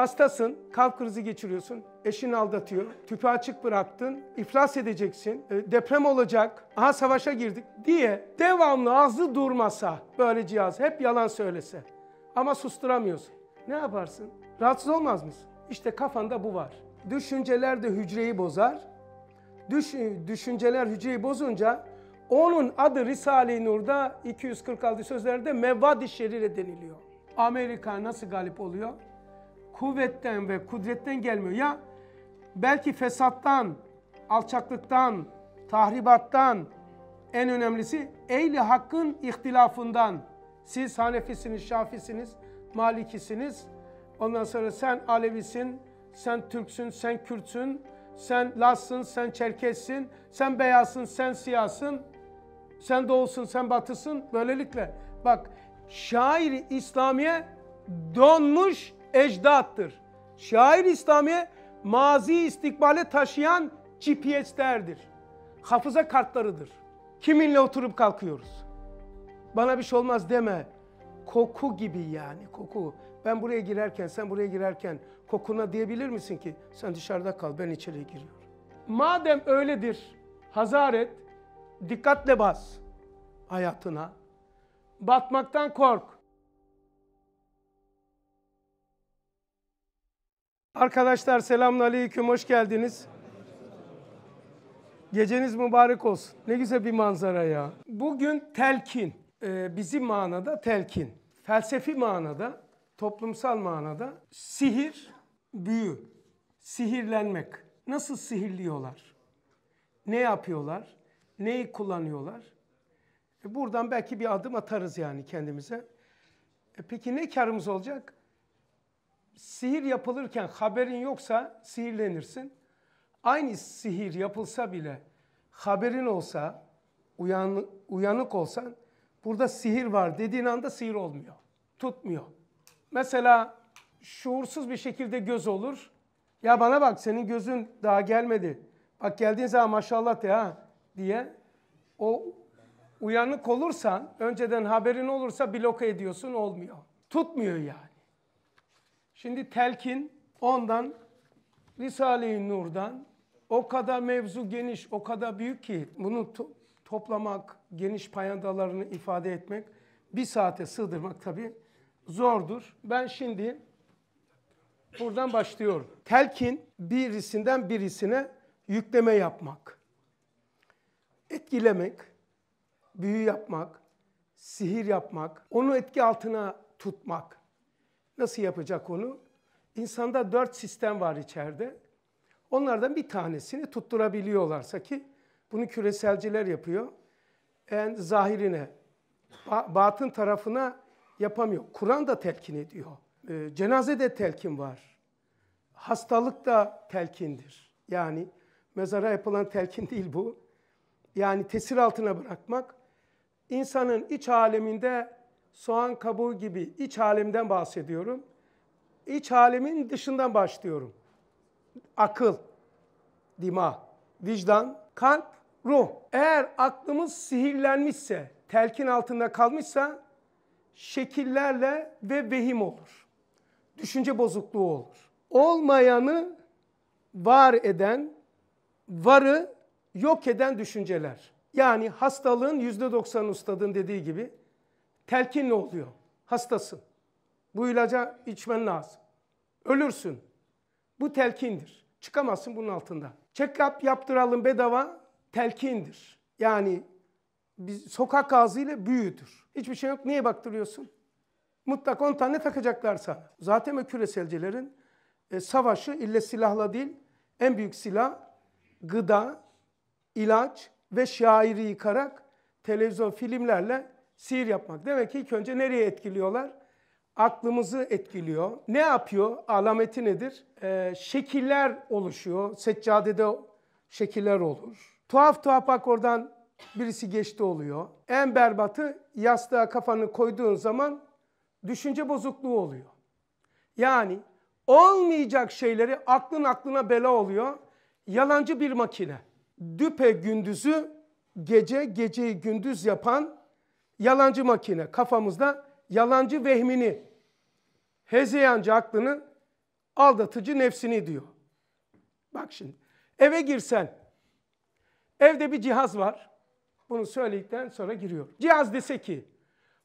Hastasın, kalp krizi geçiriyorsun, eşin aldatıyor, tüpü açık bıraktın, iflas edeceksin, e, deprem olacak, aha savaşa girdik diye devamlı ağzı durmasa böyle cihaz hep yalan söylese ama susturamıyorsun. Ne yaparsın? Rahatsız olmaz mısın? İşte kafanda bu var. Düşünceler de hücreyi bozar. Düş, düşünceler hücreyi bozunca onun adı Risale-i Nur'da 246 sözlerde mevadi şerire deniliyor. Amerika nasıl galip oluyor? kuvvetten ve kudretten gelmiyor. Ya belki fesattan, alçaklıktan, tahribattan, en önemlisi ehli hakkın ihtilafından. Siz Hanefisiniz, Şafisiniz, Malikisiniz. Ondan sonra sen Alevisin, sen Türksün, sen Kürtsün, sen Lassın, sen Çerkessin, sen Beyazsın, sen Siyasın, sen Doğusun, sen Batısın. Böylelikle bak şairi İslamiye donmuş ecdattır. Şair İslami mazi istikbale taşıyan GPS'lerdir. Hafıza kartlarıdır. Kiminle oturup kalkıyoruz? Bana bir şey olmaz deme. Koku gibi yani koku. Ben buraya girerken, sen buraya girerken kokuna diyebilir misin ki sen dışarıda kal ben içeri giriyorum. Madem öyledir hazaret, dikkatle bas hayatına. Batmaktan kork. Arkadaşlar selamun aleyküm, hoş geldiniz. Geceniz mübarek olsun. Ne güzel bir manzara ya. Bugün telkin, ee, bizim manada telkin. Felsefi manada, toplumsal manada sihir, büyü, sihirlenmek. Nasıl sihirliyorlar? Ne yapıyorlar? Neyi kullanıyorlar? Ee, buradan belki bir adım atarız yani kendimize. E peki ne karımız olacak? sihir yapılırken haberin yoksa sihirlenirsin. Aynı sihir yapılsa bile haberin olsa, uyan, uyanık olsan burada sihir var dediğin anda sihir olmuyor. Tutmuyor. Mesela şuursuz bir şekilde göz olur. Ya bana bak senin gözün daha gelmedi. Bak geldiğin zaman maşallah de ha diye. O uyanık olursan, önceden haberin olursa bloke ediyorsun olmuyor. Tutmuyor yani. Şimdi telkin ondan Risale-i Nur'dan o kadar mevzu geniş, o kadar büyük ki bunu to toplamak, geniş payandalarını ifade etmek bir saate sığdırmak tabii zordur. Ben şimdi buradan başlıyorum. Telkin birisinden birisine yükleme yapmak, etkilemek, büyü yapmak, sihir yapmak, onu etki altına tutmak. Nasıl yapacak onu? İnsanda dört sistem var içeride. Onlardan bir tanesini tutturabiliyorlarsa ki bunu küreselciler yapıyor. En zahirine, batın tarafına yapamıyor. Kur'an da telkin ediyor. E, cenaze de telkin var. Hastalık da telkindir. Yani mezara yapılan telkin değil bu. Yani tesir altına bırakmak. insanın iç aleminde soğan kabuğu gibi iç halimden bahsediyorum. İç halimin dışından başlıyorum. Akıl, dima, vicdan, kalp, ruh. Eğer aklımız sihirlenmişse, telkin altında kalmışsa şekillerle ve vehim olur. Düşünce bozukluğu olur. Olmayanı var eden, varı yok eden düşünceler. Yani hastalığın %90 ustadın dediği gibi telkinle oluyor. Hastasın. Bu ilaca içmen lazım. Ölürsün. Bu telkindir. Çıkamazsın bunun altında. Check-up yaptıralım bedava telkindir. Yani biz, sokak ağzıyla büyüdür. Hiçbir şey yok. Niye baktırıyorsun? Mutlak 10 tane takacaklar sana. Zaten küreselcilerin e, savaşı ille silahla değil, en büyük silah gıda, ilaç ve şairi yıkarak televizyon filmlerle Sihir yapmak. Demek ki ilk önce nereye etkiliyorlar? Aklımızı etkiliyor. Ne yapıyor? Alameti nedir? Ee, şekiller oluşuyor. Seccadede şekiller olur. Tuhaf tuhaf bak oradan birisi geçti oluyor. En berbatı yastığa kafanı koyduğun zaman düşünce bozukluğu oluyor. Yani olmayacak şeyleri aklın aklına bela oluyor. Yalancı bir makine. Düpe gündüzü gece geceyi gündüz yapan yalancı makine kafamızda yalancı vehmini, hezeyancı aklını, aldatıcı nefsini diyor. Bak şimdi eve girsen evde bir cihaz var. Bunu söyledikten sonra giriyor. Cihaz dese ki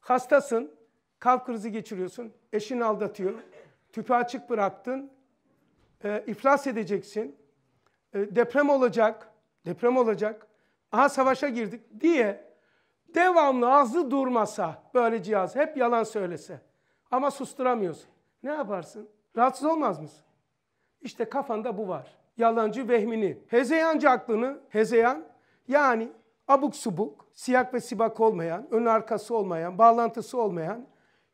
hastasın, kalp krizi geçiriyorsun, eşin aldatıyor, tüpü açık bıraktın, e, iflas edeceksin, e, deprem olacak, deprem olacak, aha savaşa girdik diye devamlı ağzı durmasa böyle cihaz hep yalan söylese ama susturamıyorsun. Ne yaparsın? Rahatsız olmaz mısın? İşte kafanda bu var. Yalancı vehmini. Hezeyancı aklını, hezeyan yani abuk subuk, siyak ve sibak olmayan, ön arkası olmayan, bağlantısı olmayan,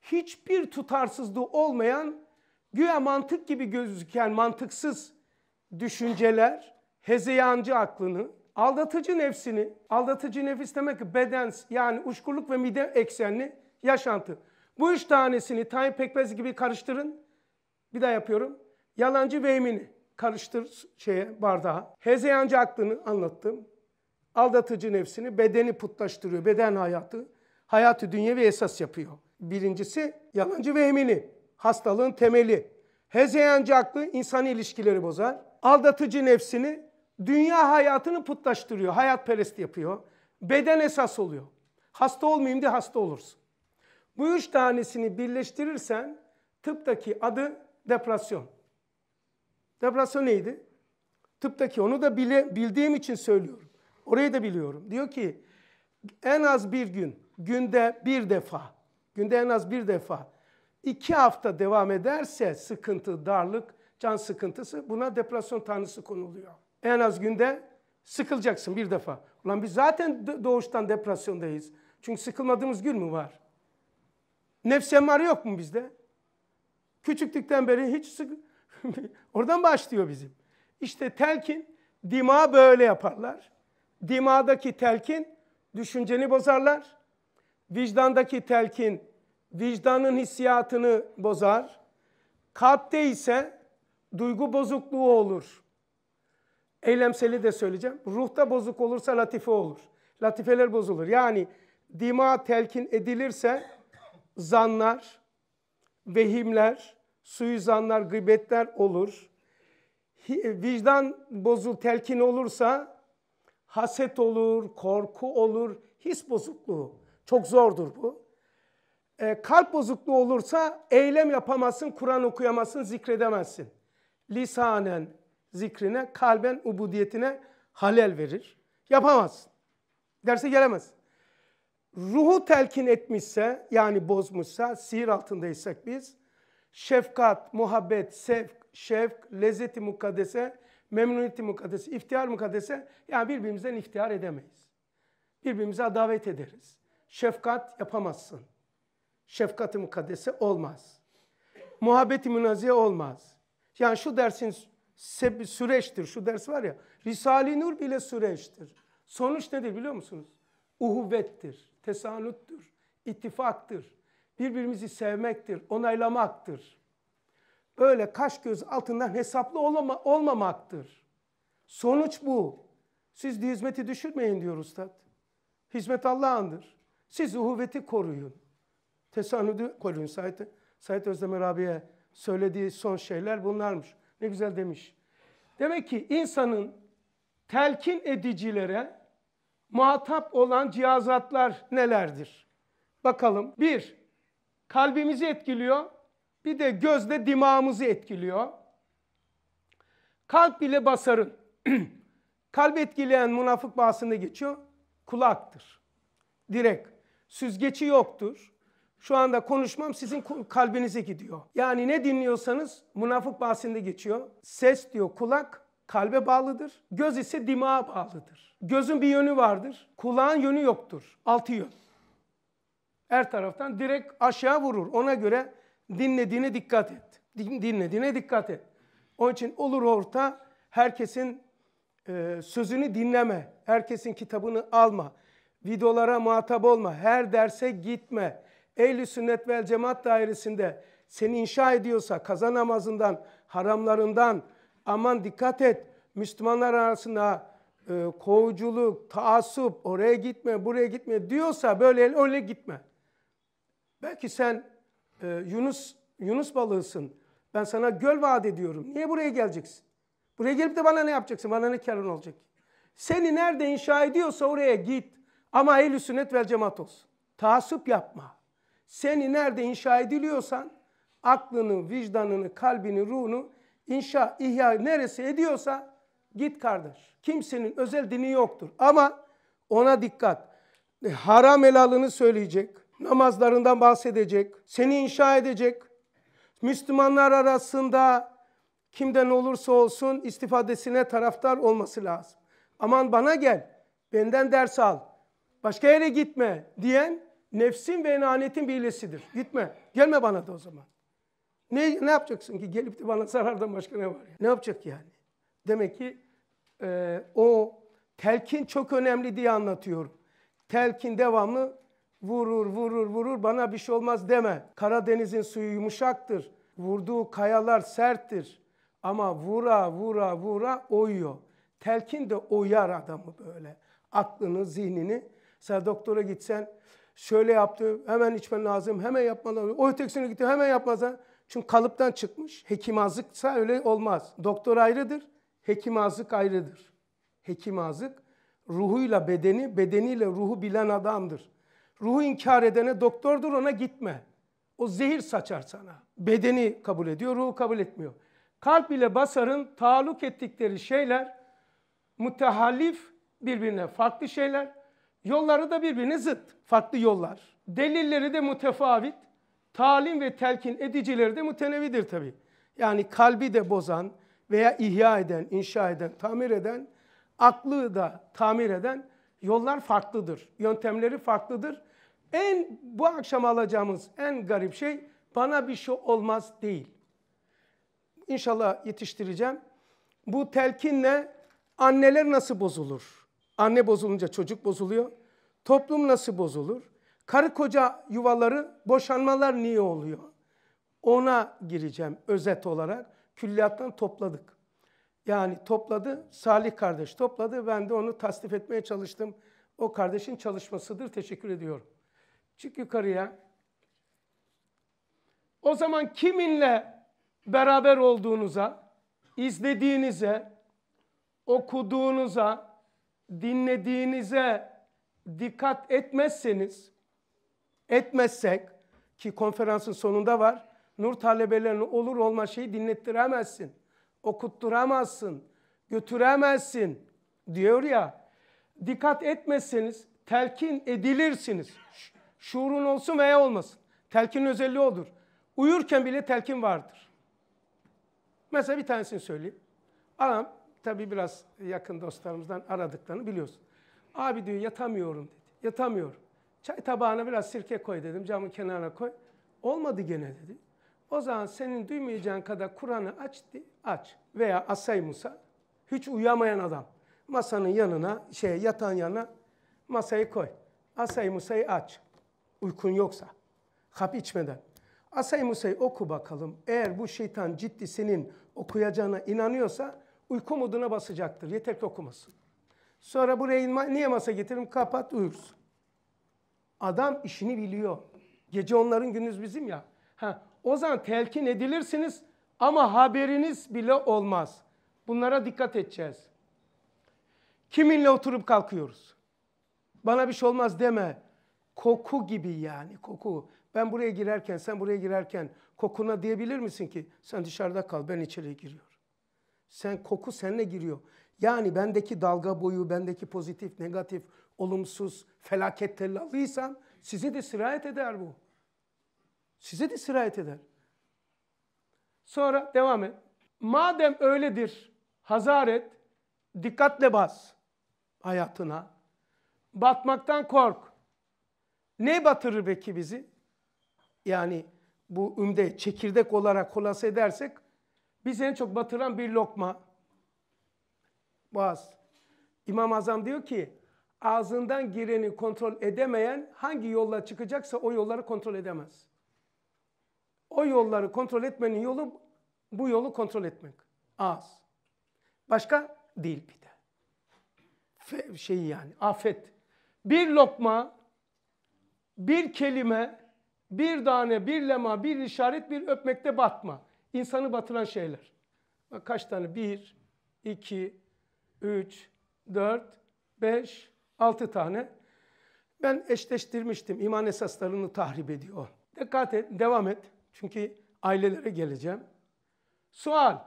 hiçbir tutarsızlığı olmayan, güya mantık gibi gözüken mantıksız düşünceler, hezeyancı aklını, Aldatıcı nefsini, aldatıcı nefis demek ki bedens yani uşkurluk ve mide eksenli yaşantı. Bu üç tanesini tayin pekmez gibi karıştırın. Bir daha yapıyorum. Yalancı vehmini karıştır şeye bardağa. Hezeyancı aklını anlattım. Aldatıcı nefsini bedeni putlaştırıyor. Beden hayatı, hayatı dünyevi esas yapıyor. Birincisi yalancı vehmini, hastalığın temeli. Hezeyancı aklı insan ilişkileri bozar. Aldatıcı nefsini Dünya hayatını putlaştırıyor, hayatperest yapıyor. Beden esas oluyor. Hasta olmayayım diye hasta olursun. Bu üç tanesini birleştirirsen tıptaki adı depresyon. Depresyon neydi? Tıptaki onu da bile, bildiğim için söylüyorum. Orayı da biliyorum. Diyor ki en az bir gün, günde bir defa, günde en az bir defa, iki hafta devam ederse sıkıntı, darlık, can sıkıntısı buna depresyon tanısı konuluyor. En az günde sıkılacaksın bir defa. Ulan biz zaten doğuştan depresyondayız. Çünkü sıkılmadığımız gün mü var? Nefsem var yok mu bizde? Küçüklükten beri hiç sık... Oradan başlıyor bizim. İşte telkin, dima böyle yaparlar. Dimadaki telkin, düşünceni bozarlar. Vicdandaki telkin, vicdanın hissiyatını bozar. Kalpte ise duygu bozukluğu olur. Eylemseli de söyleyeceğim. Ruhta bozuk olursa latife olur. Latifeler bozulur. Yani dima telkin edilirse zanlar, vehimler, suizanlar, gıybetler olur. E, vicdan bozul telkin olursa haset olur, korku olur, his bozukluğu. Çok zordur bu. E, kalp bozukluğu olursa eylem yapamazsın, Kur'an okuyamazsın, zikredemezsin. Lisanen, zikrine, kalben ubudiyetine halel verir. Yapamaz. Derse gelemez. Ruhu telkin etmişse yani bozmuşsa, sihir altındaysak biz, şefkat, muhabbet, sevk, şefk, lezzeti mukaddese, memnuniyeti mukaddese, iftihar mukaddese yani birbirimizden iftihar edemeyiz. Birbirimize davet ederiz. Şefkat yapamazsın. Şefkati mukaddese olmaz. Muhabbeti münaziye olmaz. Yani şu dersin süreçtir. Şu ders var ya. Risale-i Nur bile süreçtir. Sonuç nedir biliyor musunuz? Uhuvvettir, tesanuttur ittifaktır. Birbirimizi sevmektir, onaylamaktır. Böyle kaş göz altından hesaplı olma olmamaktır. Sonuç bu. Siz de hizmeti düşürmeyin diyor ustad Hizmet Allah'ındır. Siz uhuvveti koruyun. Tesanüdü koruyun. Said, Said Özdemir abiye söylediği son şeyler bunlarmış. Ne güzel demiş. Demek ki insanın telkin edicilere muhatap olan cihazatlar nelerdir? Bakalım. Bir, kalbimizi etkiliyor. Bir de gözle dimağımızı etkiliyor. Kalp ile basarın. Kalp etkileyen münafık bahsinde geçiyor. Kulaktır. Direkt. Süzgeci yoktur. Şu anda konuşmam sizin kalbinize gidiyor. Yani ne dinliyorsanız münafık bahsinde geçiyor. Ses diyor kulak kalbe bağlıdır. Göz ise dimağa bağlıdır. Gözün bir yönü vardır. Kulağın yönü yoktur. Altı yön. Her taraftan direkt aşağı vurur. Ona göre dinlediğine dikkat et. Dinlediğine dikkat et. Onun için olur orta herkesin e, sözünü dinleme. Herkesin kitabını alma. Videolara muhatap olma. Her derse gitme Ehl-i sünnet vel cemaat dairesinde seni inşa ediyorsa kaza namazından, haramlarından aman dikkat et. Müslümanlar arasında e, kovuculuk, taassup, oraya gitme, buraya gitme diyorsa böyle öyle gitme. Belki sen e, Yunus Yunus balığısın. Ben sana göl vaat ediyorum. Niye buraya geleceksin? Buraya gelip de bana ne yapacaksın? Bana ne karın olacak? Seni nerede inşa ediyorsa oraya git. Ama ehl-i sünnet vel cemaat olsun. Taassup yapma. Seni nerede inşa ediliyorsan aklını, vicdanını, kalbini, ruhunu inşa, ihya neresi ediyorsa git kardeş. Kimsenin özel dini yoktur. Ama ona dikkat. E, haram helalını söyleyecek. Namazlarından bahsedecek. Seni inşa edecek. Müslümanlar arasında kimden olursa olsun istifadesine taraftar olması lazım. Aman bana gel, benden ders al, başka yere gitme diyen Nefsin ve enaniyetin bir Gitme. Gelme bana da o zaman. Ne, ne yapacaksın ki? Gelip de bana zarardan başka ne var? Ya? Ne yapacak yani? Demek ki e, o telkin çok önemli diye anlatıyorum. Telkin devamlı vurur, vurur, vurur, bana bir şey olmaz deme. Karadeniz'in suyu yumuşaktır. Vurduğu kayalar serttir. Ama vura, vura, vura oyuyor. Telkin de oyar adamı böyle. Aklını, zihnini. Sen doktora gitsen şöyle yaptı, hemen içmen lazım, hemen yapman lazım. O ötekisine gitti, hemen yapmaz. Çünkü kalıptan çıkmış. Hekimazlıksa öyle olmaz. Doktor ayrıdır, hekimazlık ayrıdır. Hekimazlık ruhuyla bedeni, bedeniyle ruhu bilen adamdır. Ruhu inkar edene doktordur ona gitme. O zehir saçar sana. Bedeni kabul ediyor, ruhu kabul etmiyor. Kalp ile basarın taalluk ettikleri şeyler mütehallif birbirine farklı şeyler. Yolları da birbirine zıt, farklı yollar. Delilleri de mutefavit, talim ve telkin edicileri de mutenevidir tabi. Yani kalbi de bozan veya ihya eden, inşa eden, tamir eden, aklı da tamir eden yollar farklıdır. Yöntemleri farklıdır. En bu akşam alacağımız en garip şey bana bir şey olmaz değil. İnşallah yetiştireceğim. Bu telkinle anneler nasıl bozulur? Anne bozulunca çocuk bozuluyor. Toplum nasıl bozulur? Karı koca yuvaları, boşanmalar niye oluyor? Ona gireceğim özet olarak. Külliyattan topladık. Yani topladı, Salih kardeş topladı. Ben de onu tasdif etmeye çalıştım. O kardeşin çalışmasıdır. Teşekkür ediyorum. Çık yukarıya. O zaman kiminle beraber olduğunuza, izlediğinize, okuduğunuza, dinlediğinize dikkat etmezseniz, etmezsek ki konferansın sonunda var. Nur talebelerini olur olma şeyi dinlettiremezsin. Okutturamazsın. Götüremezsin diyor ya. Dikkat etmezseniz telkin edilirsiniz. Şuurun olsun veya olmasın. Telkin özelliği odur. Uyurken bile telkin vardır. Mesela bir tanesini söyleyeyim. Adam Tabii biraz yakın dostlarımızdan aradıklarını biliyorsun. Abi diyor yatamıyorum dedi. Yatamıyorum. Çay tabağına biraz sirke koy dedim. Camın kenarına koy. Olmadı gene dedi. O zaman senin duymayacağın kadar Kur'an'ı aç, aç. Veya Asay Musa, hiç uyuyamayan adam. Masanın yanına, şey yatan yanına masayı koy. Asay Musa'yı aç. Uykun yoksa. Hap içmeden. Asay Musa'yı oku bakalım. Eğer bu şeytan ciddi senin okuyacağına inanıyorsa Uyku moduna basacaktır. Yeter ki okumasın. Sonra buraya niye masa getiririm? Kapat uyursun. Adam işini biliyor. Gece onların gündüz bizim ya. Ha, o zaman telkin edilirsiniz ama haberiniz bile olmaz. Bunlara dikkat edeceğiz. Kiminle oturup kalkıyoruz? Bana bir şey olmaz deme. Koku gibi yani koku. Ben buraya girerken sen buraya girerken kokuna diyebilir misin ki sen dışarıda kal ben içeri giriyorum. Sen koku seninle giriyor. Yani bendeki dalga boyu, bendeki pozitif, negatif, olumsuz, felaket tellallıysam sizi de sirayet eder bu. Sizi de sirayet eder. Sonra devam et. Madem öyledir, hazaret, dikkatle bas hayatına. Batmaktan kork. Ne batırır peki bizi? Yani bu ümde çekirdek olarak kolası edersek biz en çok batıran bir lokma. Boğaz. İmam Azam diyor ki ağzından gireni kontrol edemeyen hangi yolla çıkacaksa o yolları kontrol edemez. O yolları kontrol etmenin yolu bu yolu kontrol etmek. Ağız. Başka değil bir de. Fe, şey yani afet. Bir lokma, bir kelime, bir tane, bir lema, bir işaret, bir öpmekte batma. İnsanı batıran şeyler. Bak kaç tane? Bir, iki, üç, dört, beş, altı tane. Ben eşleştirmiştim. İman esaslarını tahrip ediyor. Dikkat et, devam et. Çünkü ailelere geleceğim. Sual.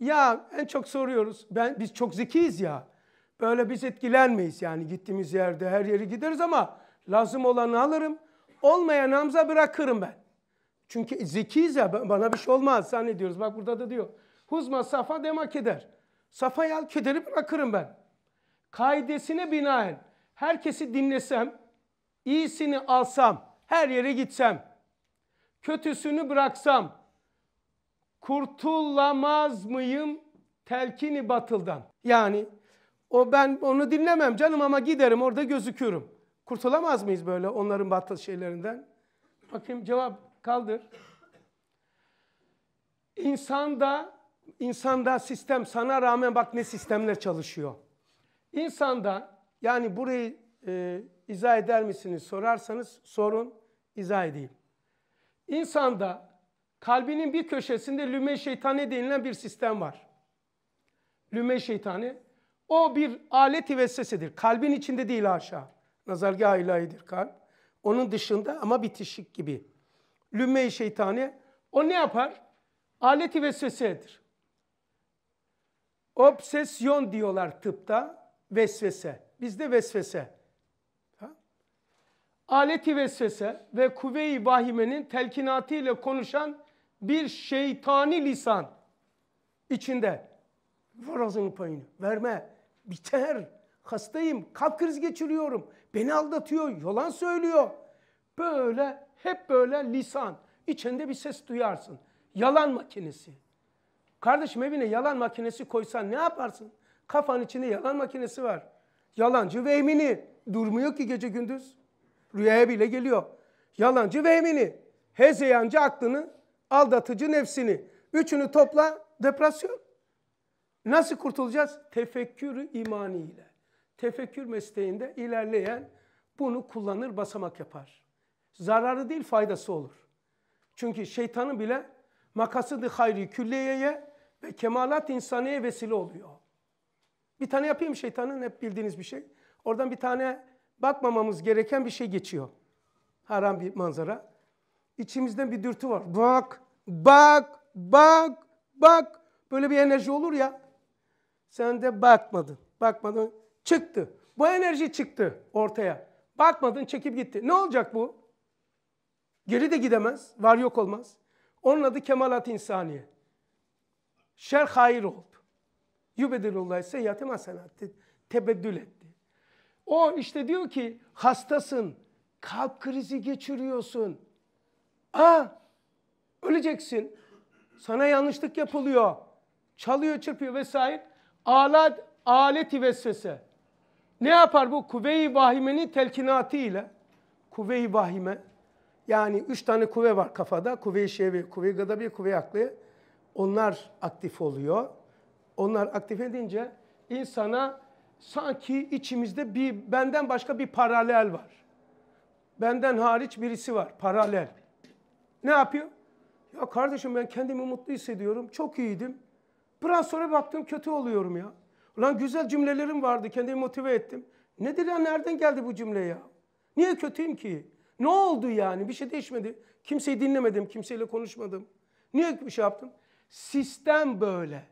Ya en çok soruyoruz. Ben biz çok zekiyiz ya. Böyle biz etkilenmeyiz yani gittiğimiz yerde her yeri gideriz ama lazım olanı alırım. Olmayan namza bırakırım ben. Çünkü zekiyiz ya bana bir şey olmaz zannediyoruz. Bak burada da diyor. Huzma safa dema keder. Safa yal kederi bırakırım ben. Kaidesine binaen herkesi dinlesem, iyisini alsam, her yere gitsem, kötüsünü bıraksam kurtulamaz mıyım telkini batıldan? Yani o ben onu dinlemem canım ama giderim orada gözüküyorum. Kurtulamaz mıyız böyle onların batıl şeylerinden? Bakayım cevap kaldır. İnsanda, insanda sistem sana rağmen bak ne sistemler çalışıyor. İnsanda yani burayı e, izah eder misiniz sorarsanız sorun izah edeyim. İnsanda kalbinin bir köşesinde lüme şeytani denilen bir sistem var. Lüme şeytani o bir aleti vesvesedir. Kalbin içinde değil aşağı. Nazargah ilahidir kalp. Onun dışında ama bitişik gibi lümme-i şeytani. O ne yapar? Aleti vesvesedir. Obsesyon diyorlar tıpta. Vesvese. Bizde vesvese. Ha? Aleti vesvese ve kuvve-i vahimenin telkinatıyla konuşan bir şeytani lisan içinde. Ver ağzını payını. Verme. Biter. Hastayım. Kalp krizi geçiriyorum. Beni aldatıyor. Yalan söylüyor. Böyle hep böyle lisan. İçinde bir ses duyarsın. Yalan makinesi. Kardeşim evine yalan makinesi koysan ne yaparsın? Kafanın içinde yalan makinesi var. Yalancı ve Durmuyor ki gece gündüz. Rüyaya bile geliyor. Yalancı ve Hezeyancı aklını, aldatıcı nefsini. Üçünü topla depresyon. Nasıl kurtulacağız? Tefekkürü imaniyle. Tefekkür mesleğinde ilerleyen bunu kullanır basamak yapar zararı değil faydası olur. Çünkü şeytanın bile makasıdı hayri külliyeye ve kemalat insaniye vesile oluyor. Bir tane yapayım şeytanın hep bildiğiniz bir şey. Oradan bir tane bakmamamız gereken bir şey geçiyor. Haram bir manzara. İçimizden bir dürtü var. Bak, bak, bak, bak. Böyle bir enerji olur ya. Sen de bakmadın, bakmadın. Çıktı. Bu enerji çıktı ortaya. Bakmadın çekip gitti. Ne olacak bu? Geri de gidemez. Var yok olmaz. Onun adı kemalat İnsaniye. Şer hayır oldu. Yübedilullah seyyate masenat. Tebeddül etti. O işte diyor ki hastasın. Kalp krizi geçiriyorsun. Aa öleceksin. Sana yanlışlık yapılıyor. Çalıyor çırpıyor vesaire. Alat, aleti vesvese. Ne yapar bu? Kuvve-i vahimenin telkinatı ile. Kuvve-i vahime yani üç tane kuvve var kafada. Kuvve-i şevi, kuvve-i gadabi, kuvve-i aklı. Onlar aktif oluyor. Onlar aktif edince insana sanki içimizde bir benden başka bir paralel var. Benden hariç birisi var, paralel. Ne yapıyor? Ya kardeşim ben kendimi mutlu hissediyorum, çok iyiydim. Biraz sonra baktım kötü oluyorum ya. Ulan güzel cümlelerim vardı, kendimi motive ettim. Nedir ya, nereden geldi bu cümle ya? Niye kötüyüm ki? Ne oldu yani? Bir şey değişmedi. Kimseyi dinlemedim, kimseyle konuşmadım. Niye bir şey yaptım? Sistem böyle.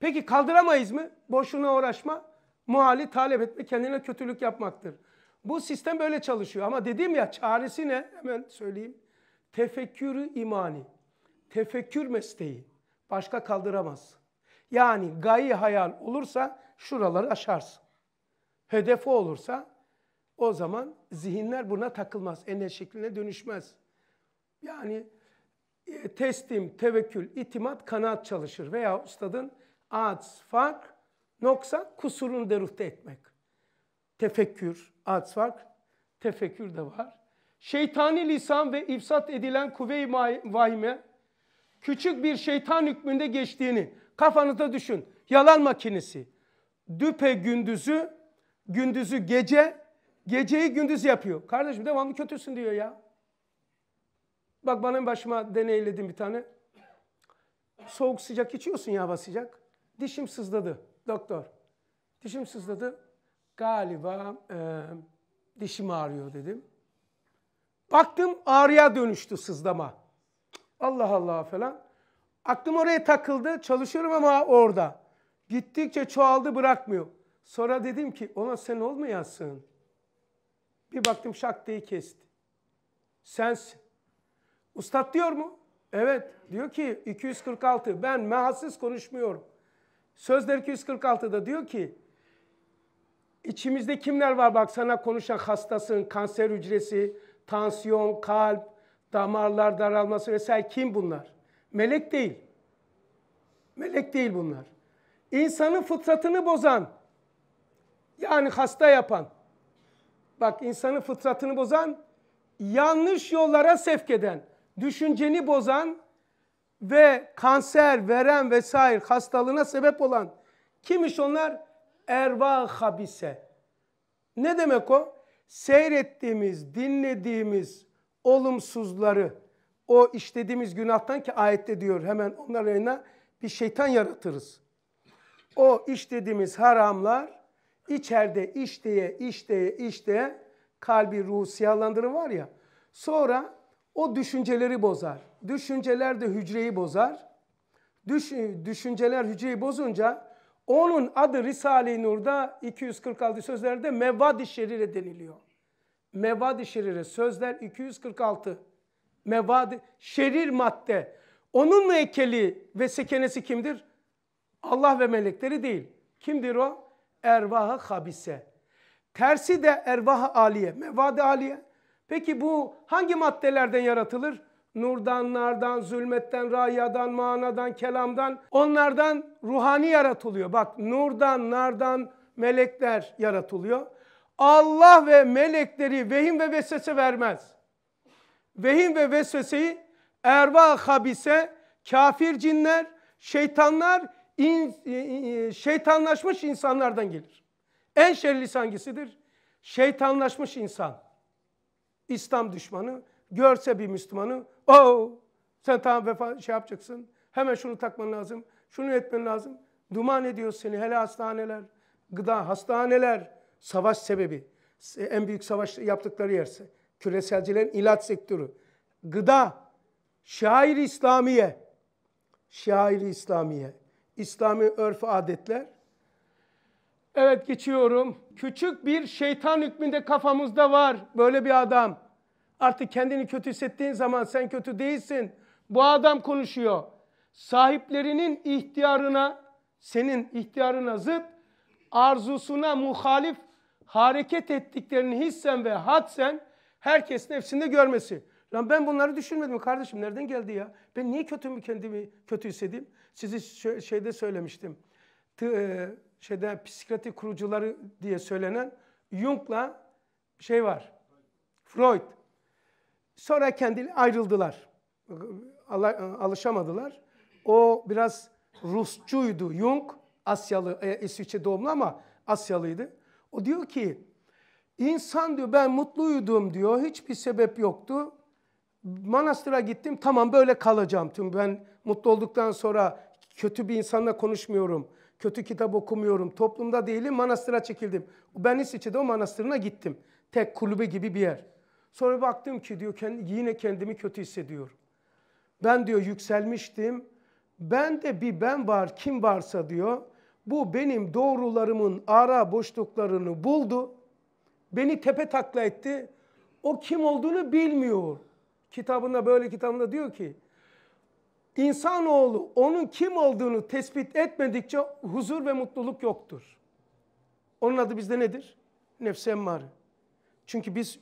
Peki kaldıramayız mı? Boşuna uğraşma, muhali talep etme, kendine kötülük yapmaktır. Bu sistem böyle çalışıyor ama dediğim ya çaresi ne? Hemen söyleyeyim. Tefekkürü imani. Tefekkür mesleği. Başka kaldıramaz. Yani gayi hayal olursa şuraları aşarsın. Hedefi olursa o zaman zihinler buna takılmaz, ene şekline dönüşmez. Yani e, teslim, tevekkül, itimat, kanaat çalışır veya ustadın ads, fark, noksa kusurunu deruhte etmek. Tefekkür, ads, fark, tefekkür de var. Şeytani lisan ve ifsat edilen kuvve-i vahime küçük bir şeytan hükmünde geçtiğini kafanızda düşün. Yalan makinesi. Düpe gündüzü, gündüzü gece, Geceyi gündüz yapıyor. Kardeşim devamlı kötüsün diyor ya. Bak benim başıma deneyledim bir tane. Soğuk sıcak içiyorsun ya hava sıcak. Dişim sızladı doktor. Dişim sızladı. Galiba e, dişim ağrıyor dedim. Baktım ağrıya dönüştü sızlama. Allah Allah falan. Aklım oraya takıldı. Çalışıyorum ama orada. Gittikçe çoğaldı bırakmıyor. Sonra dedim ki ona sen olmayasın. Bir baktım şak diye kesti. Sensin. Ustad diyor mu? Evet. Diyor ki 246 ben mehassız konuşmuyorum. Sözler 246'da diyor ki içimizde kimler var bak sana konuşan hastasın, kanser hücresi, tansiyon, kalp, damarlar daralması vesaire kim bunlar? Melek değil. Melek değil bunlar. İnsanın fıtratını bozan, yani hasta yapan, bak insanın fıtratını bozan, yanlış yollara sevk eden, düşünceni bozan ve kanser, verem vesaire hastalığına sebep olan kimmiş onlar? Erva habise. Ne demek o? Seyrettiğimiz, dinlediğimiz olumsuzları, o işlediğimiz günahtan ki ayette diyor hemen onlar yerine bir şeytan yaratırız. O işlediğimiz haramlar İçeride işteye, işteye, işteye kalbi ruhu siyahlandırı var ya. Sonra o düşünceleri bozar. Düşünceler de hücreyi bozar. Düş, düşünceler hücreyi bozunca onun adı Risale-i Nur'da 246 sözlerde i şerire deniliyor. Mevad-i şerire sözler 246. Mevadi şerir madde. Onun heykeli ve sekenesi kimdir? Allah ve melekleri değil. Kimdir o? ervaha habise. Tersi de ervaha aliye, mevade aliye. Peki bu hangi maddelerden yaratılır? Nurdan, nardan, zulmetten, rayadan, manadan, kelamdan onlardan ruhani yaratılıyor. Bak nurdan, nardan melekler yaratılıyor. Allah ve melekleri vehim ve vesvese vermez. Vehim ve vesveseyi erva habise, kafir cinler, şeytanlar in, şeytanlaşmış insanlardan gelir. En şerlisi hangisidir? Şeytanlaşmış insan. İslam düşmanı görse bir Müslümanı, "Oo, oh, sen tam vefa şey yapacaksın. Hemen şunu takman lazım. Şunu etmen lazım." Duman ediyor seni hele hastaneler, gıda hastaneler savaş sebebi. En büyük savaş yaptıkları yerse küreselcilerin ilaç sektörü. Gıda, şair İslamiye, şair İslamiye. İslami örf adetler. Evet geçiyorum. Küçük bir şeytan hükmünde kafamızda var böyle bir adam. Artık kendini kötü hissettiğin zaman sen kötü değilsin. Bu adam konuşuyor. Sahiplerinin ihtiyarına, senin ihtiyarına zıt, arzusuna muhalif hareket ettiklerini hissen ve hatsen herkes nefsinde görmesi. Lan ben bunları düşünmedim kardeşim nereden geldi ya? Ben niye kötü mü kendimi kötü hissedeyim? Sizi şeyde söylemiştim. Tı, e, şeyde psikiyatri kurucuları diye söylenen Jung'la şey var. Freud. Sonra kendi ayrıldılar. E, alışamadılar. O biraz Rusçuydu Jung. Asyalı, e, İsviçre doğumlu ama Asyalıydı. O diyor ki insan diyor ben mutluydum diyor. Hiçbir sebep yoktu. Manastıra gittim tamam böyle kalacağım. Tüm ben mutlu olduktan sonra kötü bir insanla konuşmuyorum. Kötü kitap okumuyorum. Toplumda değilim manastıra çekildim. Ben İsviçre'de o manastırına gittim. Tek kulübe gibi bir yer. Sonra baktım ki diyor kendi, yine kendimi kötü hissediyorum. Ben diyor yükselmiştim. Ben de bir ben var kim varsa diyor. Bu benim doğrularımın ara boşluklarını buldu. Beni tepe takla etti. O kim olduğunu bilmiyor kitabında böyle kitabında diyor ki insanoğlu onun kim olduğunu tespit etmedikçe huzur ve mutluluk yoktur. Onun adı bizde nedir? Nefse emmare. Çünkü biz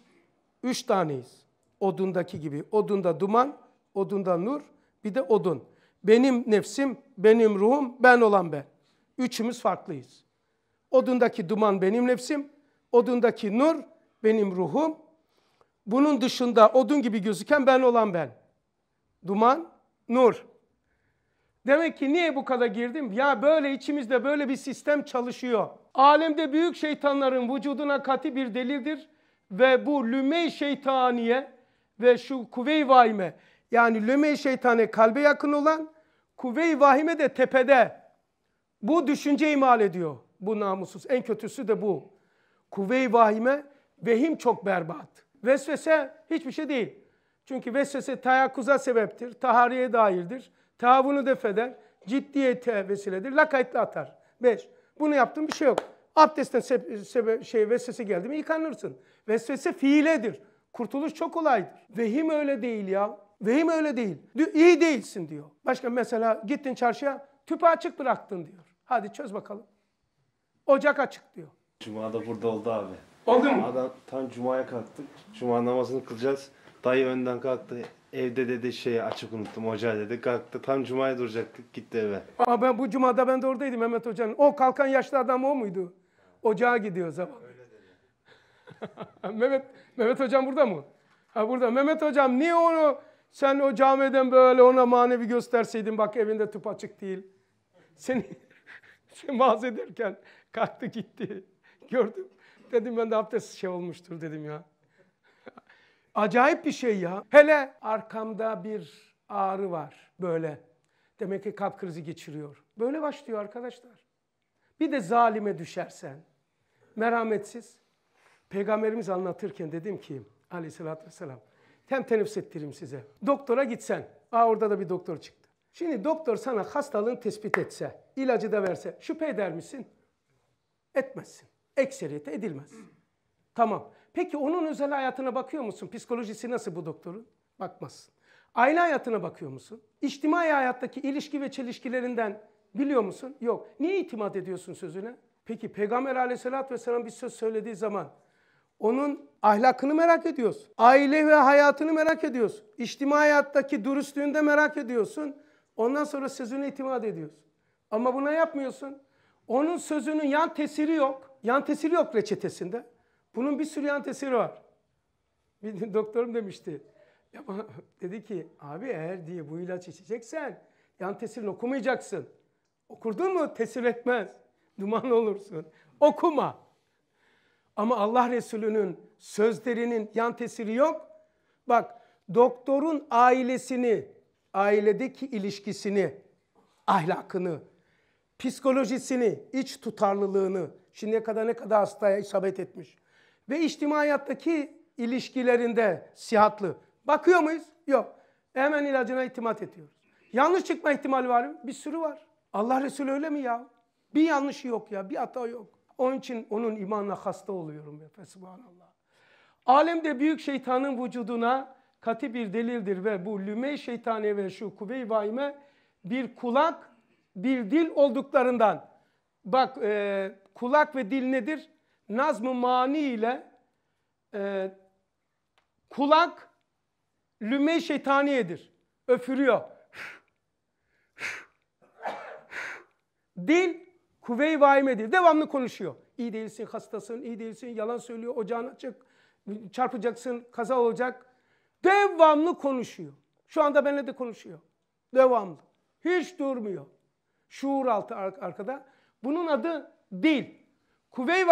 üç taneyiz. Odundaki gibi. Odunda duman, odunda nur, bir de odun. Benim nefsim, benim ruhum, ben olan ben. Üçümüz farklıyız. Odundaki duman benim nefsim, odundaki nur benim ruhum, bunun dışında odun gibi gözüken ben olan ben. Duman, nur. Demek ki niye bu kadar girdim? Ya böyle içimizde böyle bir sistem çalışıyor. Alemde büyük şeytanların vücuduna katı bir delildir ve bu lüme şeytaniye ve şu kuvve vahime yani lüme şeytane kalbe yakın olan kuvve vahime de tepede bu düşünce imal ediyor bu namussuz. En kötüsü de bu. kuvve vahime vehim çok berbat. Vesvese hiçbir şey değil. Çünkü vesvese tayakkuza sebeptir, tahariye dairdir, tahavunu defeder, ciddiyete vesiledir, lakaytla atar. Beş, bunu yaptın bir şey yok. Abdestten sebe, şey, vesvese geldi mi yıkanırsın. Vesvese fiiledir. Kurtuluş çok kolaydır. Vehim öyle değil ya. Vehim öyle değil. İyi değilsin diyor. Başka mesela gittin çarşıya tüpü açık bıraktın diyor. Hadi çöz bakalım. Ocak açık diyor. Cuma da burada oldu abi. Oldu mu? Adam tam cumaya kalktık. Cuma namazını kılacağız. Dayı önden kalktı. Evde dedi şeyi açık unuttum hoca dedi. Kalktı tam cumaya duracaktık gitti eve. Ama ben bu cumada ben de oradaydım Mehmet Hoca'nın. O kalkan yaşlı adam o muydu? Ocağa gidiyor zaman. Mehmet, Mehmet Hocam burada mı? Ha burada. Mehmet Hocam niye onu sen o camiden böyle ona manevi gösterseydin bak evinde tüp açık değil. Seni, seni vaaz kalktı gitti. Gördüm dedim ben de abdest şey olmuştur dedim ya. Acayip bir şey ya. Hele arkamda bir ağrı var böyle. Demek ki kalp krizi geçiriyor. Böyle başlıyor arkadaşlar. Bir de zalime düşersen, merhametsiz. Peygamberimiz anlatırken dedim ki aleyhissalatü vesselam, Hem teneffüs ettireyim size. Doktora gitsen, aa orada da bir doktor çıktı. Şimdi doktor sana hastalığını tespit etse, ilacı da verse şüphe eder misin? Etmezsin ekseriyete edilmez. Tamam. Peki onun özel hayatına bakıyor musun? Psikolojisi nasıl bu doktorun? Bakmazsın. Aile hayatına bakıyor musun? İçtimai hayattaki ilişki ve çelişkilerinden biliyor musun? Yok. Niye itimat ediyorsun sözüne? Peki Peygamber aleyhissalatü vesselam bir söz söylediği zaman onun ahlakını merak ediyorsun. Aile ve hayatını merak ediyorsun. İçtimai hayattaki dürüstlüğünü de merak ediyorsun. Ondan sonra sözüne itimat ediyorsun. Ama buna yapmıyorsun. Onun sözünün yan tesiri yok yan tesiri yok reçetesinde. Bunun bir sürü yan tesiri var. Bir doktorum demişti. Ya dedi ki abi eğer diye bu ilaç içeceksen yan tesirini okumayacaksın. Okurdun mu tesir etmez. Duman olursun. Okuma. Ama Allah Resulü'nün sözlerinin yan tesiri yok. Bak doktorun ailesini, ailedeki ilişkisini, ahlakını, psikolojisini, iç tutarlılığını, Şimdiye kadar ne kadar hastaya isabet etmiş. Ve içtimaiyattaki ilişkilerinde sihatlı. Bakıyor muyuz? Yok. Hemen ilacına itimat ediyoruz. Yanlış çıkma ihtimali var mı? Bir sürü var. Allah Resulü öyle mi ya? Bir yanlışı yok ya, bir hata yok. Onun için onun imanla hasta oluyorum Allah. Fesubhanallah. Alemde büyük şeytanın vücuduna katı bir delildir ve bu lüme şeytani ve şu kuvve-i vahime bir kulak, bir dil olduklarından Bak e, kulak ve dil nedir? Nazm-ı mani ile e, kulak lüme şeytaniyedir. Öfürüyor. dil kuvve-i vaimedir. Devamlı konuşuyor. İyi değilsin, hastasın, iyi değilsin, yalan söylüyor, ocağın açık, çarpacaksın, kaza olacak. Devamlı konuşuyor. Şu anda benimle de konuşuyor. Devamlı. Hiç durmuyor. Şuur altı arkada. Bunun adı dil. Kuvve-i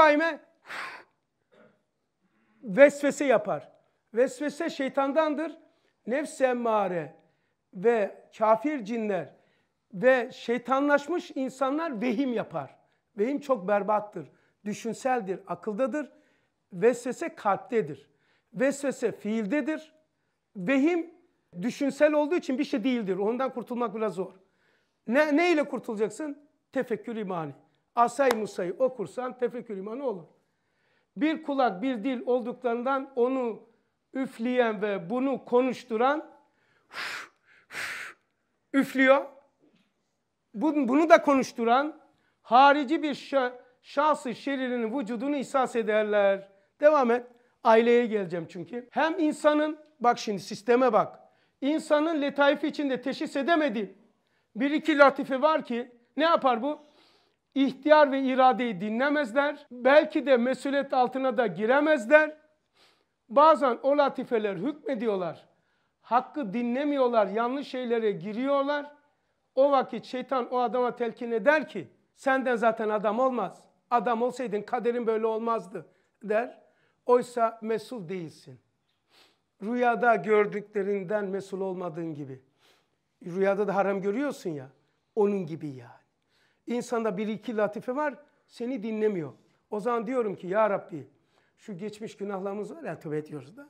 vesvese yapar. Vesvese şeytandandır. Nefs emmare ve kafir cinler ve şeytanlaşmış insanlar vehim yapar. Vehim çok berbattır. Düşünseldir, akıldadır. Vesvese kalptedir. Vesvese fiildedir. Vehim düşünsel olduğu için bir şey değildir. Ondan kurtulmak biraz zor. Ne, ne ile kurtulacaksın? Tefekkür imani. Asay Musa'yı okursan tefekkür imanı olur. Bir kulak bir dil olduklarından onu üfleyen ve bunu konuşturan üflüyor. Bunu da konuşturan harici bir şahsı şeririnin vücudunu ihsas ederler. Devam et. Aileye geleceğim çünkü. Hem insanın, bak şimdi sisteme bak. İnsanın letaifi içinde teşhis edemediği bir iki latife var ki ne yapar bu? İhtiyar ve iradeyi dinlemezler. Belki de mesuliyet altına da giremezler. Bazen o latifeler hükmediyorlar. Hakkı dinlemiyorlar, yanlış şeylere giriyorlar. O vakit şeytan o adama telkin eder ki senden zaten adam olmaz. Adam olsaydın kaderin böyle olmazdı der. Oysa mesul değilsin. Rüyada gördüklerinden mesul olmadığın gibi. Rüyada da haram görüyorsun ya. Onun gibi ya. İnsanda bir iki latife var, seni dinlemiyor. O zaman diyorum ki ya Rabbi şu geçmiş günahlarımız var ya tövbe ediyoruz da.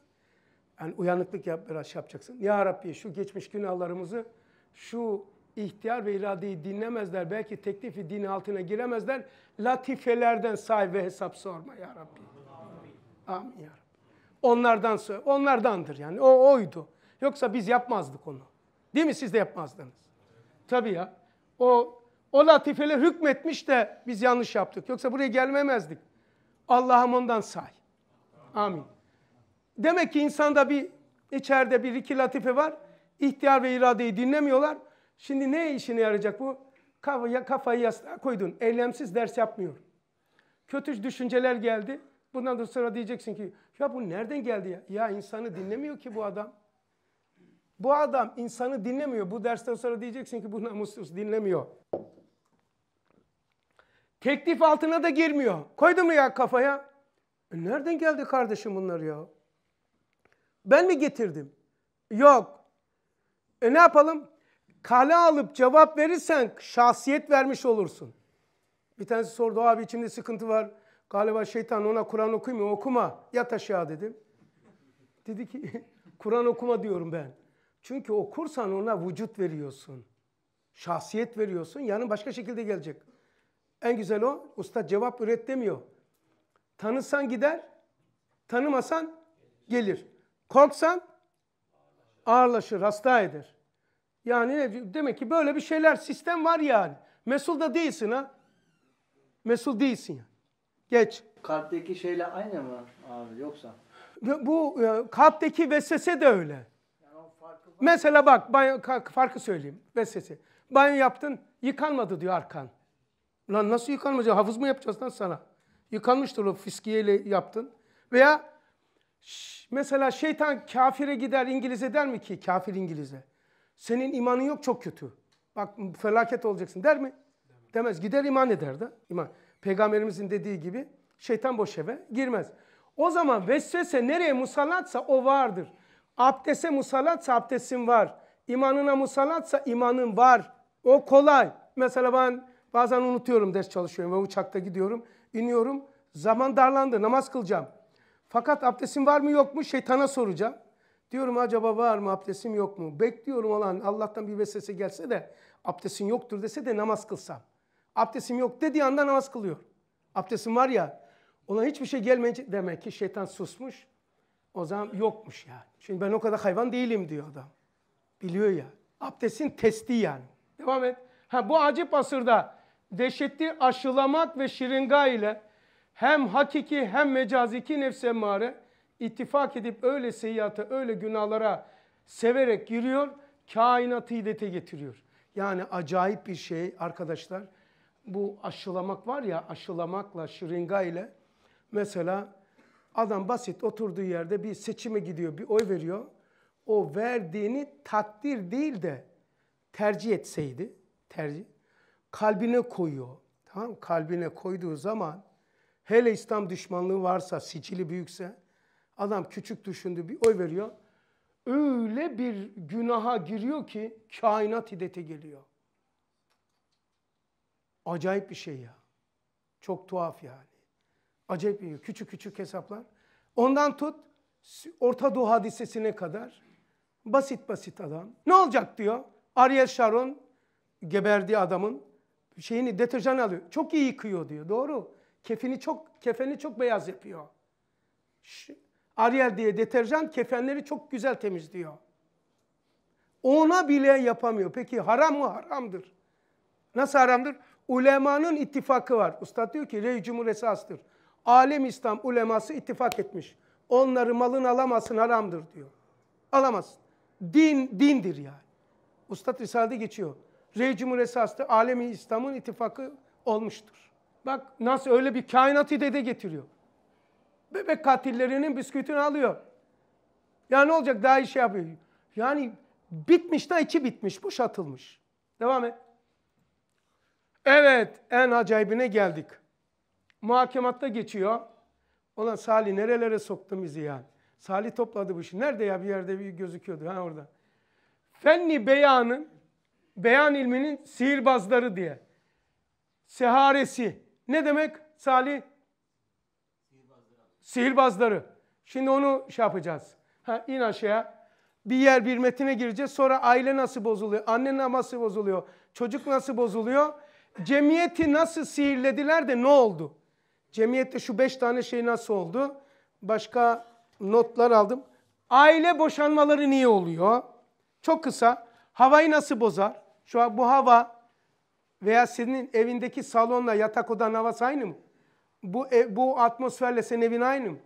Yani uyanıklık yap, biraz şey yapacaksın. Ya Rabbi şu geçmiş günahlarımızı şu ihtiyar ve iradeyi dinlemezler. Belki teklifi din altına giremezler. Latifelerden say ve hesap sorma ya Rabbi. Amin, Amin ya Rabbi. Onlardan, onlardandır yani. O oydu. Yoksa biz yapmazdık onu. Değil mi siz de yapmazdınız? Tabii ya. O o latifeler hükmetmiş de biz yanlış yaptık. Yoksa buraya gelmemezdik. Allah'ım ondan say. Amin. Demek ki insanda bir içeride bir iki latife var. İhtiyar ve iradeyi dinlemiyorlar. Şimdi ne işine yarayacak bu? Kafaya, kafayı yastığa koydun. Eylemsiz ders yapmıyor. Kötü düşünceler geldi. Bundan da sonra diyeceksin ki ya bu nereden geldi ya? Ya insanı dinlemiyor ki bu adam. Bu adam insanı dinlemiyor. Bu dersten sonra diyeceksin ki bu namussuz dinlemiyor. Teklif altına da girmiyor. Koydu mu ya kafaya? E nereden geldi kardeşim bunlar ya? Ben mi getirdim? Yok. E ne yapalım? Kale alıp cevap verirsen şahsiyet vermiş olursun. Bir tanesi sordu abi içimde sıkıntı var. Galiba şeytan ona Kur'an okuyayım mı? Okuma. Yat aşağı dedim. Dedi ki Kur'an okuma diyorum ben. Çünkü okursan ona vücut veriyorsun. Şahsiyet veriyorsun. Yani başka şekilde gelecek. En güzel o. Usta cevap üret demiyor. Tanısan gider, tanımasan gelir. Korksan ağırlaşır, hasta eder. Yani ne demek ki böyle bir şeyler sistem var yani. Mesul da değilsin ha. Mesul değilsin ya. Geç. Kalpteki şeyle aynı mı abi yoksa? Bu e, kalpteki vesese de öyle. Yani Mesela bak banyo, farkı söyleyeyim vesese. Banyo yaptın yıkanmadı diyor arkan. Lan nasıl yıkanmayacak? Hafız mı yapacağız lan sana? Yıkanmıştır o fiskiyeyle yaptın. Veya mesela şeytan kafire gider İngiliz'e der mi ki kafir İngiliz'e? Senin imanın yok çok kötü. Bak felaket olacaksın der mi? Demez. Gider iman eder de. İman. Peygamberimizin dediği gibi şeytan boş eve girmez. O zaman vesvese nereye musallatsa o vardır. Abdese musallatsa abdestin var. İmanına musallatsa imanın var. O kolay. Mesela ben Bazen unutuyorum ders çalışıyorum ve uçakta gidiyorum. İniyorum. Zaman darlandı. Namaz kılacağım. Fakat abdestim var mı yok mu şeytana soracağım. Diyorum acaba var mı abdestim yok mu? Bekliyorum olan Allah'tan bir vesvese gelse de abdestin yoktur dese de namaz kılsam. Abdestim yok dediği anda namaz kılıyor. Abdestim var ya ona hiçbir şey gelmeyince demek ki şeytan susmuş. O zaman yokmuş yani. Şimdi ben o kadar hayvan değilim diyor adam. Biliyor ya. Abdestin testi yani. Devam et. Ha bu acip asırda dehşeti aşılamak ve şırınga ile hem hakiki hem mecazi iki nefse mare ittifak edip öyle seyyata öyle günahlara severek giriyor kainatı hidete getiriyor. Yani acayip bir şey arkadaşlar bu aşılamak var ya aşılamakla şırınga ile mesela adam basit oturduğu yerde bir seçime gidiyor bir oy veriyor. O verdiğini takdir değil de tercih etseydi tercih kalbine koyuyor. Tamam mı? Kalbine koyduğu zaman hele İslam düşmanlığı varsa, sicili büyükse adam küçük düşündü bir oy veriyor. Öyle bir günaha giriyor ki kainat hidete geliyor. Acayip bir şey ya. Çok tuhaf yani. Acayip bir şey. küçük küçük hesaplar. Ondan tut Orta Doğu hadisesine kadar basit basit adam. Ne olacak diyor. Ariel Sharon geberdiği adamın şeyini deterjan alıyor. Çok iyi yıkıyor diyor. Doğru. Kefini çok kefeni çok beyaz yapıyor. Şu, Ariel diye deterjan kefenleri çok güzel temizliyor. Ona bile yapamıyor. Peki haram mı? Haramdır. Nasıl haramdır? Ulemanın ittifakı var. Ustad diyor ki rey cumhur esastır. Alem İslam uleması ittifak etmiş. Onları malın alamazsın haramdır diyor. Alamazsın. Din dindir yani. Ustad Risale'de geçiyor rejimul esastı alemi İslam'ın ittifakı olmuştur. Bak nasıl öyle bir kainatı dede getiriyor. Bebek katillerinin bisküvitini alıyor. Ya ne olacak daha iyi şey yapıyor. Yani bitmiş daha iki bitmiş bu şatılmış. Devam et. Evet en acayibine geldik. Muhakematta geçiyor. Ulan Salih nerelere soktu bizi yani? Salih topladı bu işi. Nerede ya bir yerde bir gözüküyordu ha orada. Fenni beyanın Beyan ilminin sihirbazları diye. Seharesi. Ne demek Salih? Sihirbazları. Sihirbazları. Şimdi onu şey yapacağız. Ha, in aşağıya. Bir yer bir metine gireceğiz. Sonra aile nasıl bozuluyor? Anne nasıl bozuluyor? Çocuk nasıl bozuluyor? Cemiyeti nasıl sihirlediler de ne oldu? Cemiyette şu beş tane şey nasıl oldu? Başka notlar aldım. Aile boşanmaları niye oluyor? Çok kısa. Havayı nasıl bozar? Şu an bu hava veya senin evindeki salonla yatak odanın havası aynı mı? Bu, ev, bu atmosferle senin evin aynı mı?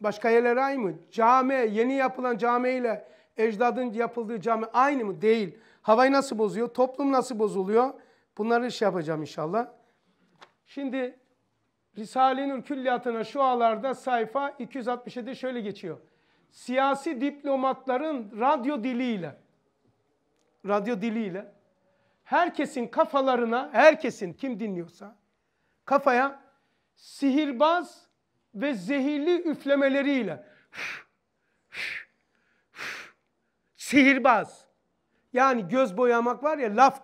Başka yerler aynı mı? Cami, yeni yapılan camiyle ile ecdadın yapıldığı cami aynı mı? Değil. Havayı nasıl bozuyor? Toplum nasıl bozuluyor? Bunları iş şey yapacağım inşallah. Şimdi Risale-i Nur külliyatına şu alarda sayfa 267 şöyle geçiyor. Siyasi diplomatların radyo diliyle radyo diliyle herkesin kafalarına, herkesin kim dinliyorsa kafaya sihirbaz ve zehirli üflemeleriyle sihirbaz yani göz boyamak var ya laf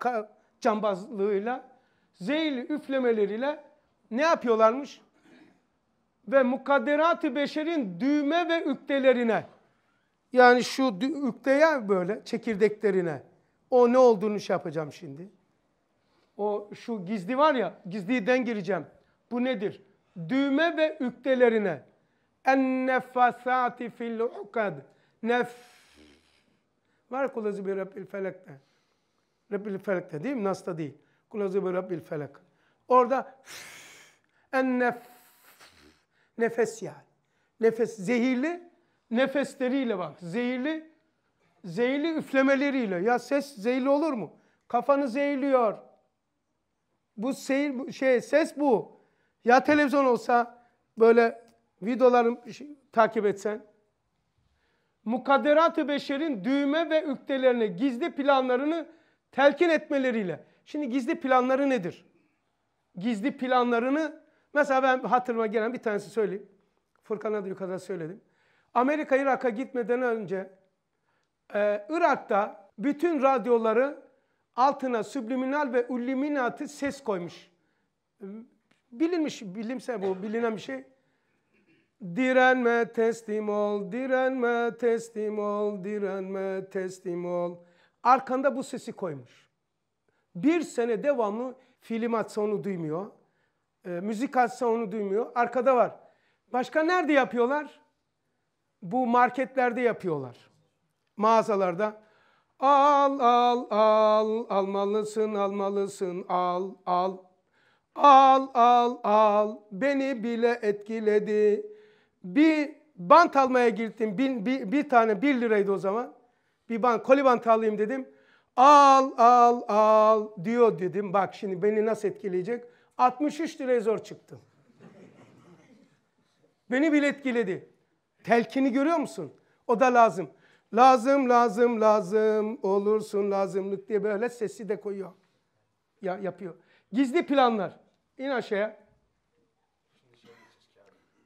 cambazlığıyla zehirli üflemeleriyle ne yapıyorlarmış? Ve mukadderat-ı beşerin düğme ve üktelerine yani şu ükteye böyle çekirdeklerine o ne olduğunu şey yapacağım şimdi. O şu gizli var ya, gizliden gireceğim. Bu nedir? Düğme ve üktelerine. En nefasati fil ukad. Nef. Var kulazı bir Rabbil felekte. Rabbil felekte değil mi? Nas'ta değil. Kulazı bir Rabbil felek. Orada en nef. Nefes yani. Nefes zehirli nefesleriyle bak. Zehirli Zeyli üflemeleriyle. Ya ses zeyli olur mu? Kafanı zeyliyor. Bu seyir, şey ses bu. Ya televizyon olsa böyle videolarını şey, takip etsen. Mukadderat-ı beşerin düğme ve üktelerine gizli planlarını telkin etmeleriyle. Şimdi gizli planları nedir? Gizli planlarını mesela ben hatırıma gelen bir tanesi söyleyeyim. Furkan'a da yukarıda söyledim. Amerika Irak'a gitmeden önce ee, Irak'ta bütün radyoları altına subliminal ve ulluminatı ses koymuş. Ee, bilinmiş, bilimsel bu, bilinen bir şey. Direnme, teslim ol, direnme, teslim ol, direnme, teslim ol. Arkanda bu sesi koymuş. Bir sene devamlı film atsa onu duymuyor. E, müzik atsa onu duymuyor. Arkada var. Başka nerede yapıyorlar? Bu marketlerde yapıyorlar mağazalarda al al al almalısın almalısın al al al al al beni bile etkiledi. Bir bant almaya gittim. Bir, bir, bir tane bir liraydı o zaman. Bir bant, koli bant alayım dedim. Al al al diyor dedim. Bak şimdi beni nasıl etkileyecek? 63 liraya zor çıktım. beni bile etkiledi. Telkini görüyor musun? O da lazım. Lazım, lazım, lazım olursun lazımlık diye böyle sesi de koyuyor. Ya, yapıyor. Gizli planlar. İn aşağıya.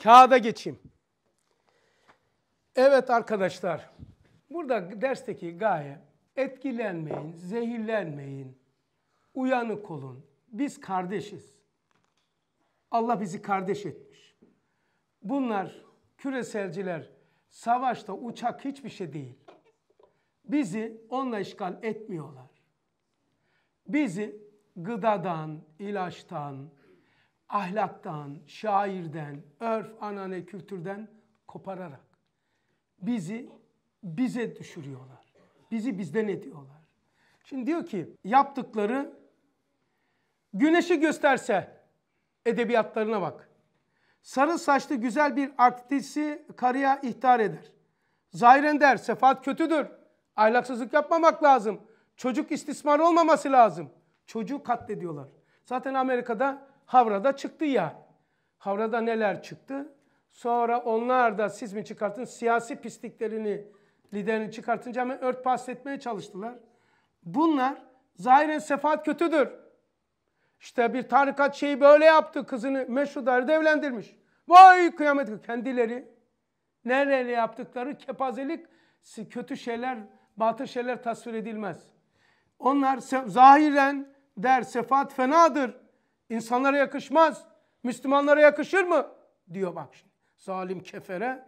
Kağıda geçeyim. Evet arkadaşlar. Burada dersteki gaye etkilenmeyin, zehirlenmeyin, uyanık olun. Biz kardeşiz. Allah bizi kardeş etmiş. Bunlar küreselciler Savaşta uçak hiçbir şey değil. Bizi onunla işgal etmiyorlar. Bizi gıdadan, ilaçtan, ahlaktan, şairden, örf, anane, kültürden kopararak bizi bize düşürüyorlar. Bizi bizden ediyorlar. Şimdi diyor ki yaptıkları güneşi gösterse edebiyatlarına bak. Sarı saçlı güzel bir artisi karıya ihtar eder. Zahiren der sefaat kötüdür. Aylaksızlık yapmamak lazım. Çocuk istismar olmaması lazım. Çocuğu katlediyorlar. Zaten Amerika'da Havra'da çıktı ya. Havra'da neler çıktı? Sonra onlar da siz mi çıkartın siyasi pisliklerini liderini çıkartınca hemen örtbas etmeye çalıştılar. Bunlar zahiren sefahat kötüdür. İşte bir tarikat şeyi böyle yaptı. Kızını meşru dairede evlendirmiş. Vay kıyamet kendileri nereye yaptıkları kepazelik kötü şeyler, batıl şeyler tasvir edilmez. Onlar zahiren der sefat fenadır. İnsanlara yakışmaz. Müslümanlara yakışır mı? Diyor bak şimdi. Zalim kefere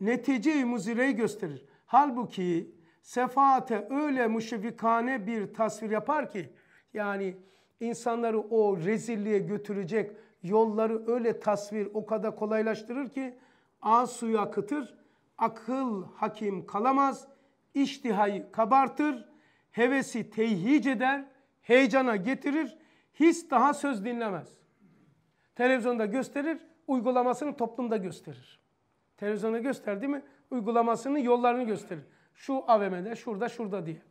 netice-i muzireyi gösterir. Halbuki sefate öyle müşefikane bir tasvir yapar ki yani insanları o rezilliğe götürecek yolları öyle tasvir o kadar kolaylaştırır ki ağ suyu akıtır, akıl hakim kalamaz, iştihayı kabartır, hevesi teyhic eder, heyecana getirir, his daha söz dinlemez. Televizyonda gösterir, uygulamasını toplumda gösterir. Televizyonda gösterdi mi? Uygulamasını, yollarını gösterir. Şu AVM'de, şurada, şurada diye.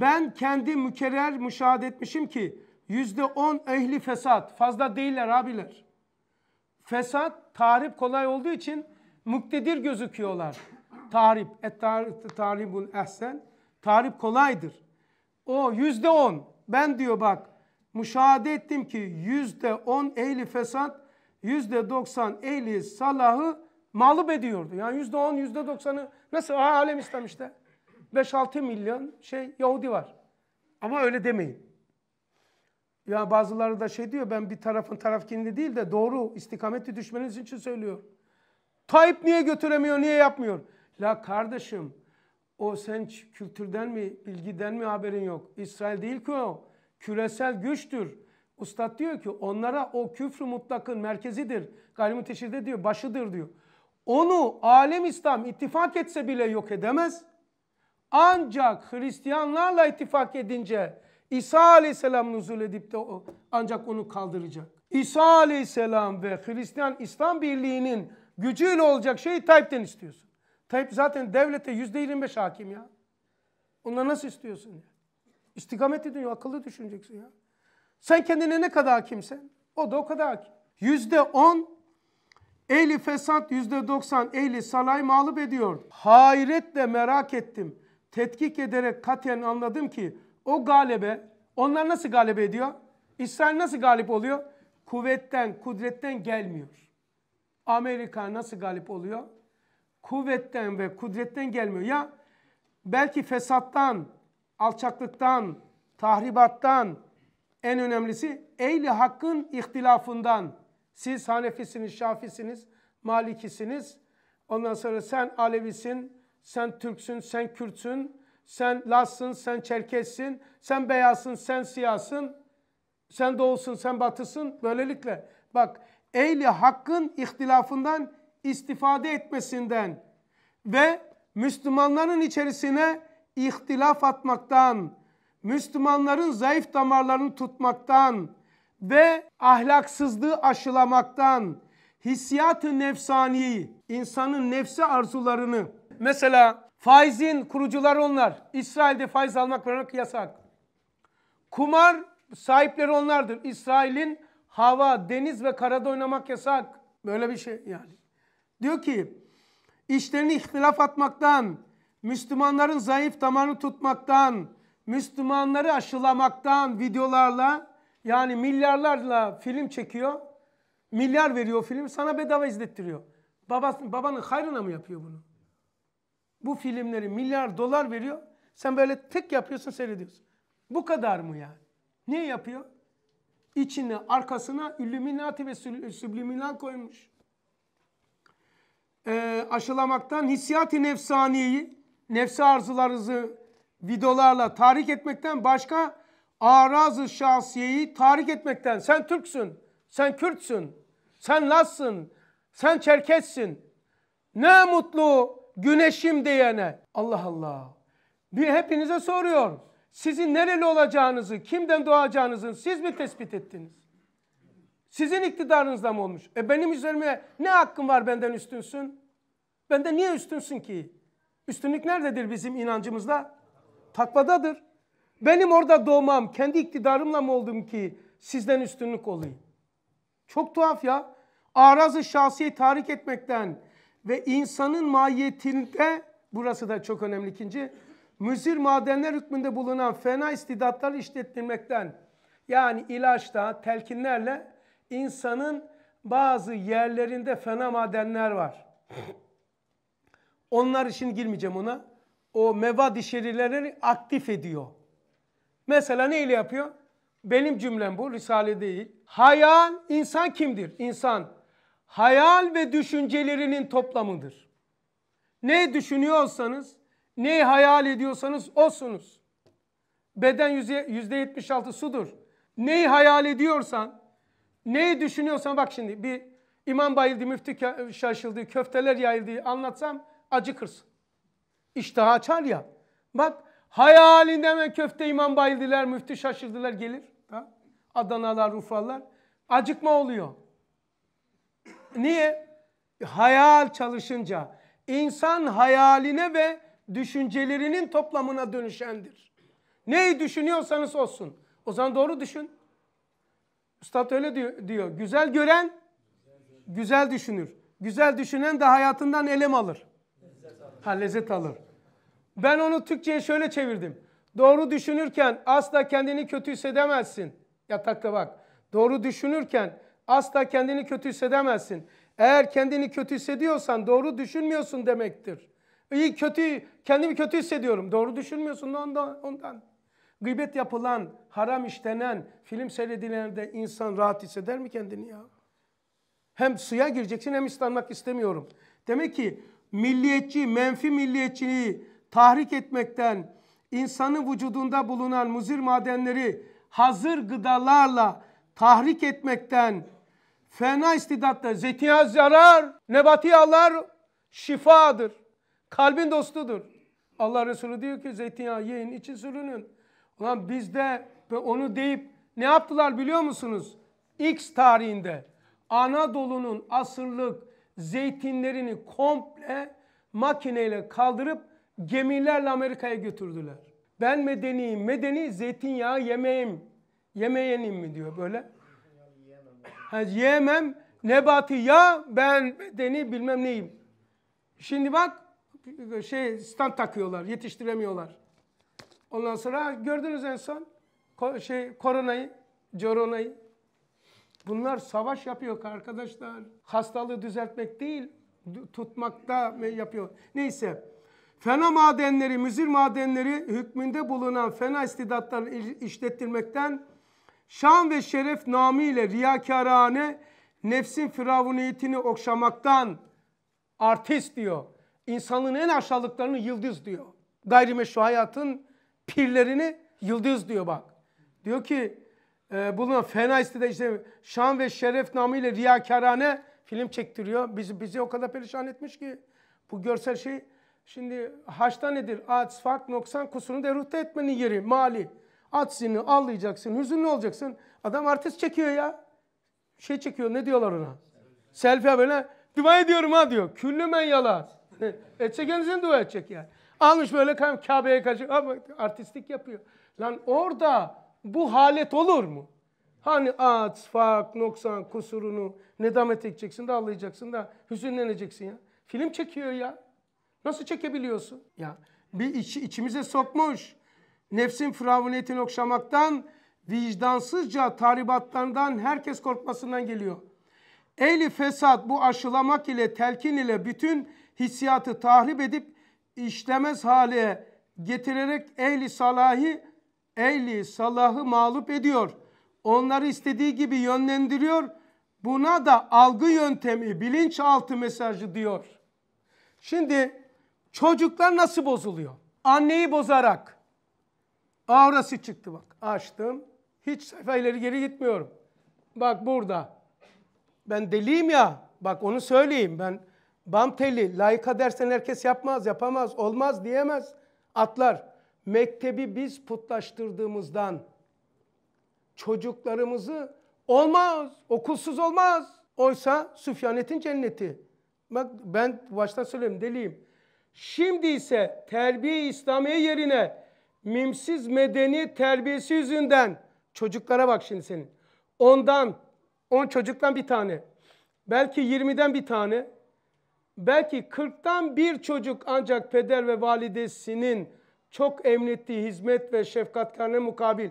Ben kendi mükerrer müşahede etmişim ki yüzde on ehli fesat. Fazla değiller abiler. Fesat, tahrip kolay olduğu için muktedir gözüküyorlar. Tahrip, et tahribul ehsen. Tahrip kolaydır. O yüzde on. Ben diyor bak müşahede ettim ki yüzde on ehli fesat, yüzde doksan ehli salahı mağlup ediyordu. Yani yüzde on, yüzde doksanı nasıl? alem İslam işte. 5-6 milyon şey Yahudi var. Ama öyle demeyin. Ya bazıları da şey diyor ben bir tarafın tarafkinde değil de doğru istikameti düşmeniz için söylüyor. Tayyip niye götüremiyor, niye yapmıyor? La kardeşim o sen kültürden mi, bilgiden mi haberin yok? İsrail değil ki o. Küresel güçtür. Ustad diyor ki onlara o küfrü mutlakın merkezidir. Gayrim teşhirde diyor başıdır diyor. Onu alem İslam ittifak etse bile yok edemez. Ancak Hristiyanlarla ittifak edince İsa aleyhisselam nuzul edip de o, ancak onu kaldıracak. İsa aleyhisselam ve Hristiyan İslam birliğinin gücüyle olacak şeyi Tayyip'ten istiyorsun. Tayyip zaten devlete yüzde yirmi beş hakim ya. Onları nasıl istiyorsun ya? İstikamet ediyor, akıllı düşüneceksin ya. Sen kendine ne kadar hakimsen, o da o kadar hakim. Yüzde on, ehli fesat yüzde doksan, ehli salay mağlup ediyor. Hayretle merak ettim tetkik ederek katen anladım ki o galebe, onlar nasıl galip ediyor? İsrail nasıl galip oluyor? Kuvvetten, kudretten gelmiyor. Amerika nasıl galip oluyor? Kuvvetten ve kudretten gelmiyor. Ya belki fesattan, alçaklıktan, tahribattan, en önemlisi ehli hakkın ihtilafından. Siz Hanefisiniz, Şafisiniz, Malikisiniz. Ondan sonra sen Alevisin, sen Türksün, sen Kürtsün, sen Lazsın, sen Çerkessin, sen beyazsın, sen siyasın, sen doğusun, sen batısın. Böylelikle bak ehli hakkın ihtilafından istifade etmesinden ve Müslümanların içerisine ihtilaf atmaktan, Müslümanların zayıf damarlarını tutmaktan ve ahlaksızlığı aşılamaktan, hissiyat-ı nefsani, insanın nefsi arzularını Mesela faizin kurucuları onlar. İsrail'de faiz almak vermek yasak. Kumar sahipleri onlardır. İsrail'in hava, deniz ve karada oynamak yasak. Böyle bir şey yani. Diyor ki işlerini ihtilaf atmaktan, Müslümanların zayıf damarını tutmaktan, Müslümanları aşılamaktan videolarla yani milyarlarla film çekiyor. Milyar veriyor film sana bedava izlettiriyor. Babası, babanın hayrına mı yapıyor bunu? bu filmleri milyar dolar veriyor. Sen böyle tek yapıyorsun seyrediyorsun. Bu kadar mı yani? Niye yapıyor? İçine arkasına Illuminati ve Subliminal koymuş. Ee, aşılamaktan hissiyati nefsaniyeyi, nefsi arzularınızı videolarla tahrik etmekten başka arazı şahsiyeyi tahrik etmekten. Sen Türksün, sen Kürtsün, sen Lazsın, sen Çerkessin. Ne mutlu güneşim diyene. Allah Allah. Bir hepinize soruyor. Sizin nereli olacağınızı, kimden doğacağınızı siz mi tespit ettiniz? Sizin iktidarınızda mı olmuş? E benim üzerime ne hakkım var benden üstünsün? Bende niye üstünsün ki? Üstünlük nerededir bizim inancımızda? Takvadadır. Benim orada doğmam, kendi iktidarımla mı oldum ki sizden üstünlük olayım? Çok tuhaf ya. Arazı şahsiye tahrik etmekten, ve insanın mahiyetinde burası da çok önemli ikinci müzir madenler hükmünde bulunan fena istidatlar işletilmekten yani ilaçta telkinlerle insanın bazı yerlerinde fena madenler var. Onlar için girmeyeceğim ona. O meva dişerileri aktif ediyor. Mesela neyle yapıyor? Benim cümlem bu, Risale değil. Hayal, insan kimdir? İnsan hayal ve düşüncelerinin toplamıdır. Ne düşünüyorsanız, ne hayal ediyorsanız osunuz. Beden yüzde yetmiş altı sudur. Neyi hayal ediyorsan, neyi düşünüyorsan bak şimdi bir imam bayıldı, müftü şaşıldı, köfteler yayıldı anlatsam acıkırsın. İştah açar ya. Bak hayalinde hemen köfte imam bayıldılar, müftü şaşırdılar gelir. Ha? Adanalar, Urfalılar. Acıkma oluyor. Niye? Hayal çalışınca insan hayaline ve düşüncelerinin toplamına dönüşendir. Neyi düşünüyorsanız olsun. O zaman doğru düşün. Üstad öyle diyor. Güzel gören güzel düşünür. Güzel düşünen de hayatından elem alır. Lezzet alır. Ha lezzet alır. Ben onu Türkçe'ye şöyle çevirdim. Doğru düşünürken asla kendini kötü hissedemezsin. Yatakta bak. Doğru düşünürken asla kendini kötü hissedemezsin. Eğer kendini kötü hissediyorsan doğru düşünmüyorsun demektir. İyi kötü, kendimi kötü hissediyorum. Doğru düşünmüyorsun ondan. ondan. Gıybet yapılan, haram işlenen, film seyredilerde insan rahat hisseder mi kendini ya? Hem suya gireceksin hem ıslanmak istemiyorum. Demek ki milliyetçi, menfi milliyetçiliği tahrik etmekten, insanın vücudunda bulunan muzir madenleri hazır gıdalarla tahrik etmekten, Fena istidatta zetiha zarar, nebatiyalar şifadır. Kalbin dostudur. Allah Resulü diyor ki zeytinyağı yiyin, için sürünün. Ulan bizde onu deyip ne yaptılar biliyor musunuz? X tarihinde Anadolu'nun asırlık zeytinlerini komple makineyle kaldırıp gemilerle Amerika'ya götürdüler. Ben medeni medeni zeytinyağı yemeyim, yemeyenim mi diyor böyle. Ha, yemem nebatı ya ben bedeni bilmem neyim. Şimdi bak şey stand takıyorlar yetiştiremiyorlar. Ondan sonra gördünüz en son ko şey koronayı, coronayı. Bunlar savaş yapıyor arkadaşlar. Hastalığı düzeltmek değil, tutmakta yapıyor. Neyse. Fena madenleri, müzir madenleri hükmünde bulunan fena istidatlarını işlettirmekten şan ve şeref namıyla riyakarane nefsin firavuniyetini okşamaktan artist diyor. İnsanın en aşağılıklarını yıldız diyor. Gayrimeşru hayatın pirlerini yıldız diyor bak. Diyor ki e, bulunan fena istede işte şan ve şeref namıyla riyakarane film çektiriyor. Bizi, bizi o kadar perişan etmiş ki bu görsel şey şimdi haçta nedir? Aç, fark, noksan, kusurunu deruhte etmenin yeri, mali. Atsini ağlayacaksın, hüzünlü olacaksın. Adam artist çekiyor ya. Şey çekiyor ne diyorlar ona? Selfie böyle dua ediyorum ha diyor. Küllümen yalan. Edecek kendisine dua edecek yani. Almış böyle Kabe'ye karşı artistlik yapıyor. Lan orada bu halet olur mu? Hani at, fak, noksan, kusurunu nedamet edeceksin de ağlayacaksın da hüzünleneceksin ya. Film çekiyor ya. Nasıl çekebiliyorsun? Ya bir içi, içimize sokmuş nefsin firavuniyetini okşamaktan, vicdansızca tahribatlarından herkes korkmasından geliyor. Ehli fesat bu aşılamak ile telkin ile bütün hissiyatı tahrip edip işlemez hale getirerek ehli salahi ehli salahı mağlup ediyor. Onları istediği gibi yönlendiriyor. Buna da algı yöntemi, bilinçaltı mesajı diyor. Şimdi çocuklar nasıl bozuluyor? Anneyi bozarak, Aurası çıktı bak. Açtım. Hiç sayfaları geri gitmiyorum. Bak burada. Ben deliyim ya. Bak onu söyleyeyim. Ben bam teli. Layıka dersen herkes yapmaz, yapamaz, olmaz diyemez. Atlar. Mektebi biz putlaştırdığımızdan çocuklarımızı olmaz, okulsuz olmaz. Oysa Süfyanet'in cenneti. Bak ben baştan söyleyeyim deliyim. Şimdi ise terbiye İslamiye yerine mimsiz medeni terbiyesi yüzünden çocuklara bak şimdi senin. Ondan, on çocuktan bir tane, belki 20'den bir tane, belki 40'tan bir çocuk ancak peder ve validesinin çok emrettiği hizmet ve şefkatkarlığına mukabil.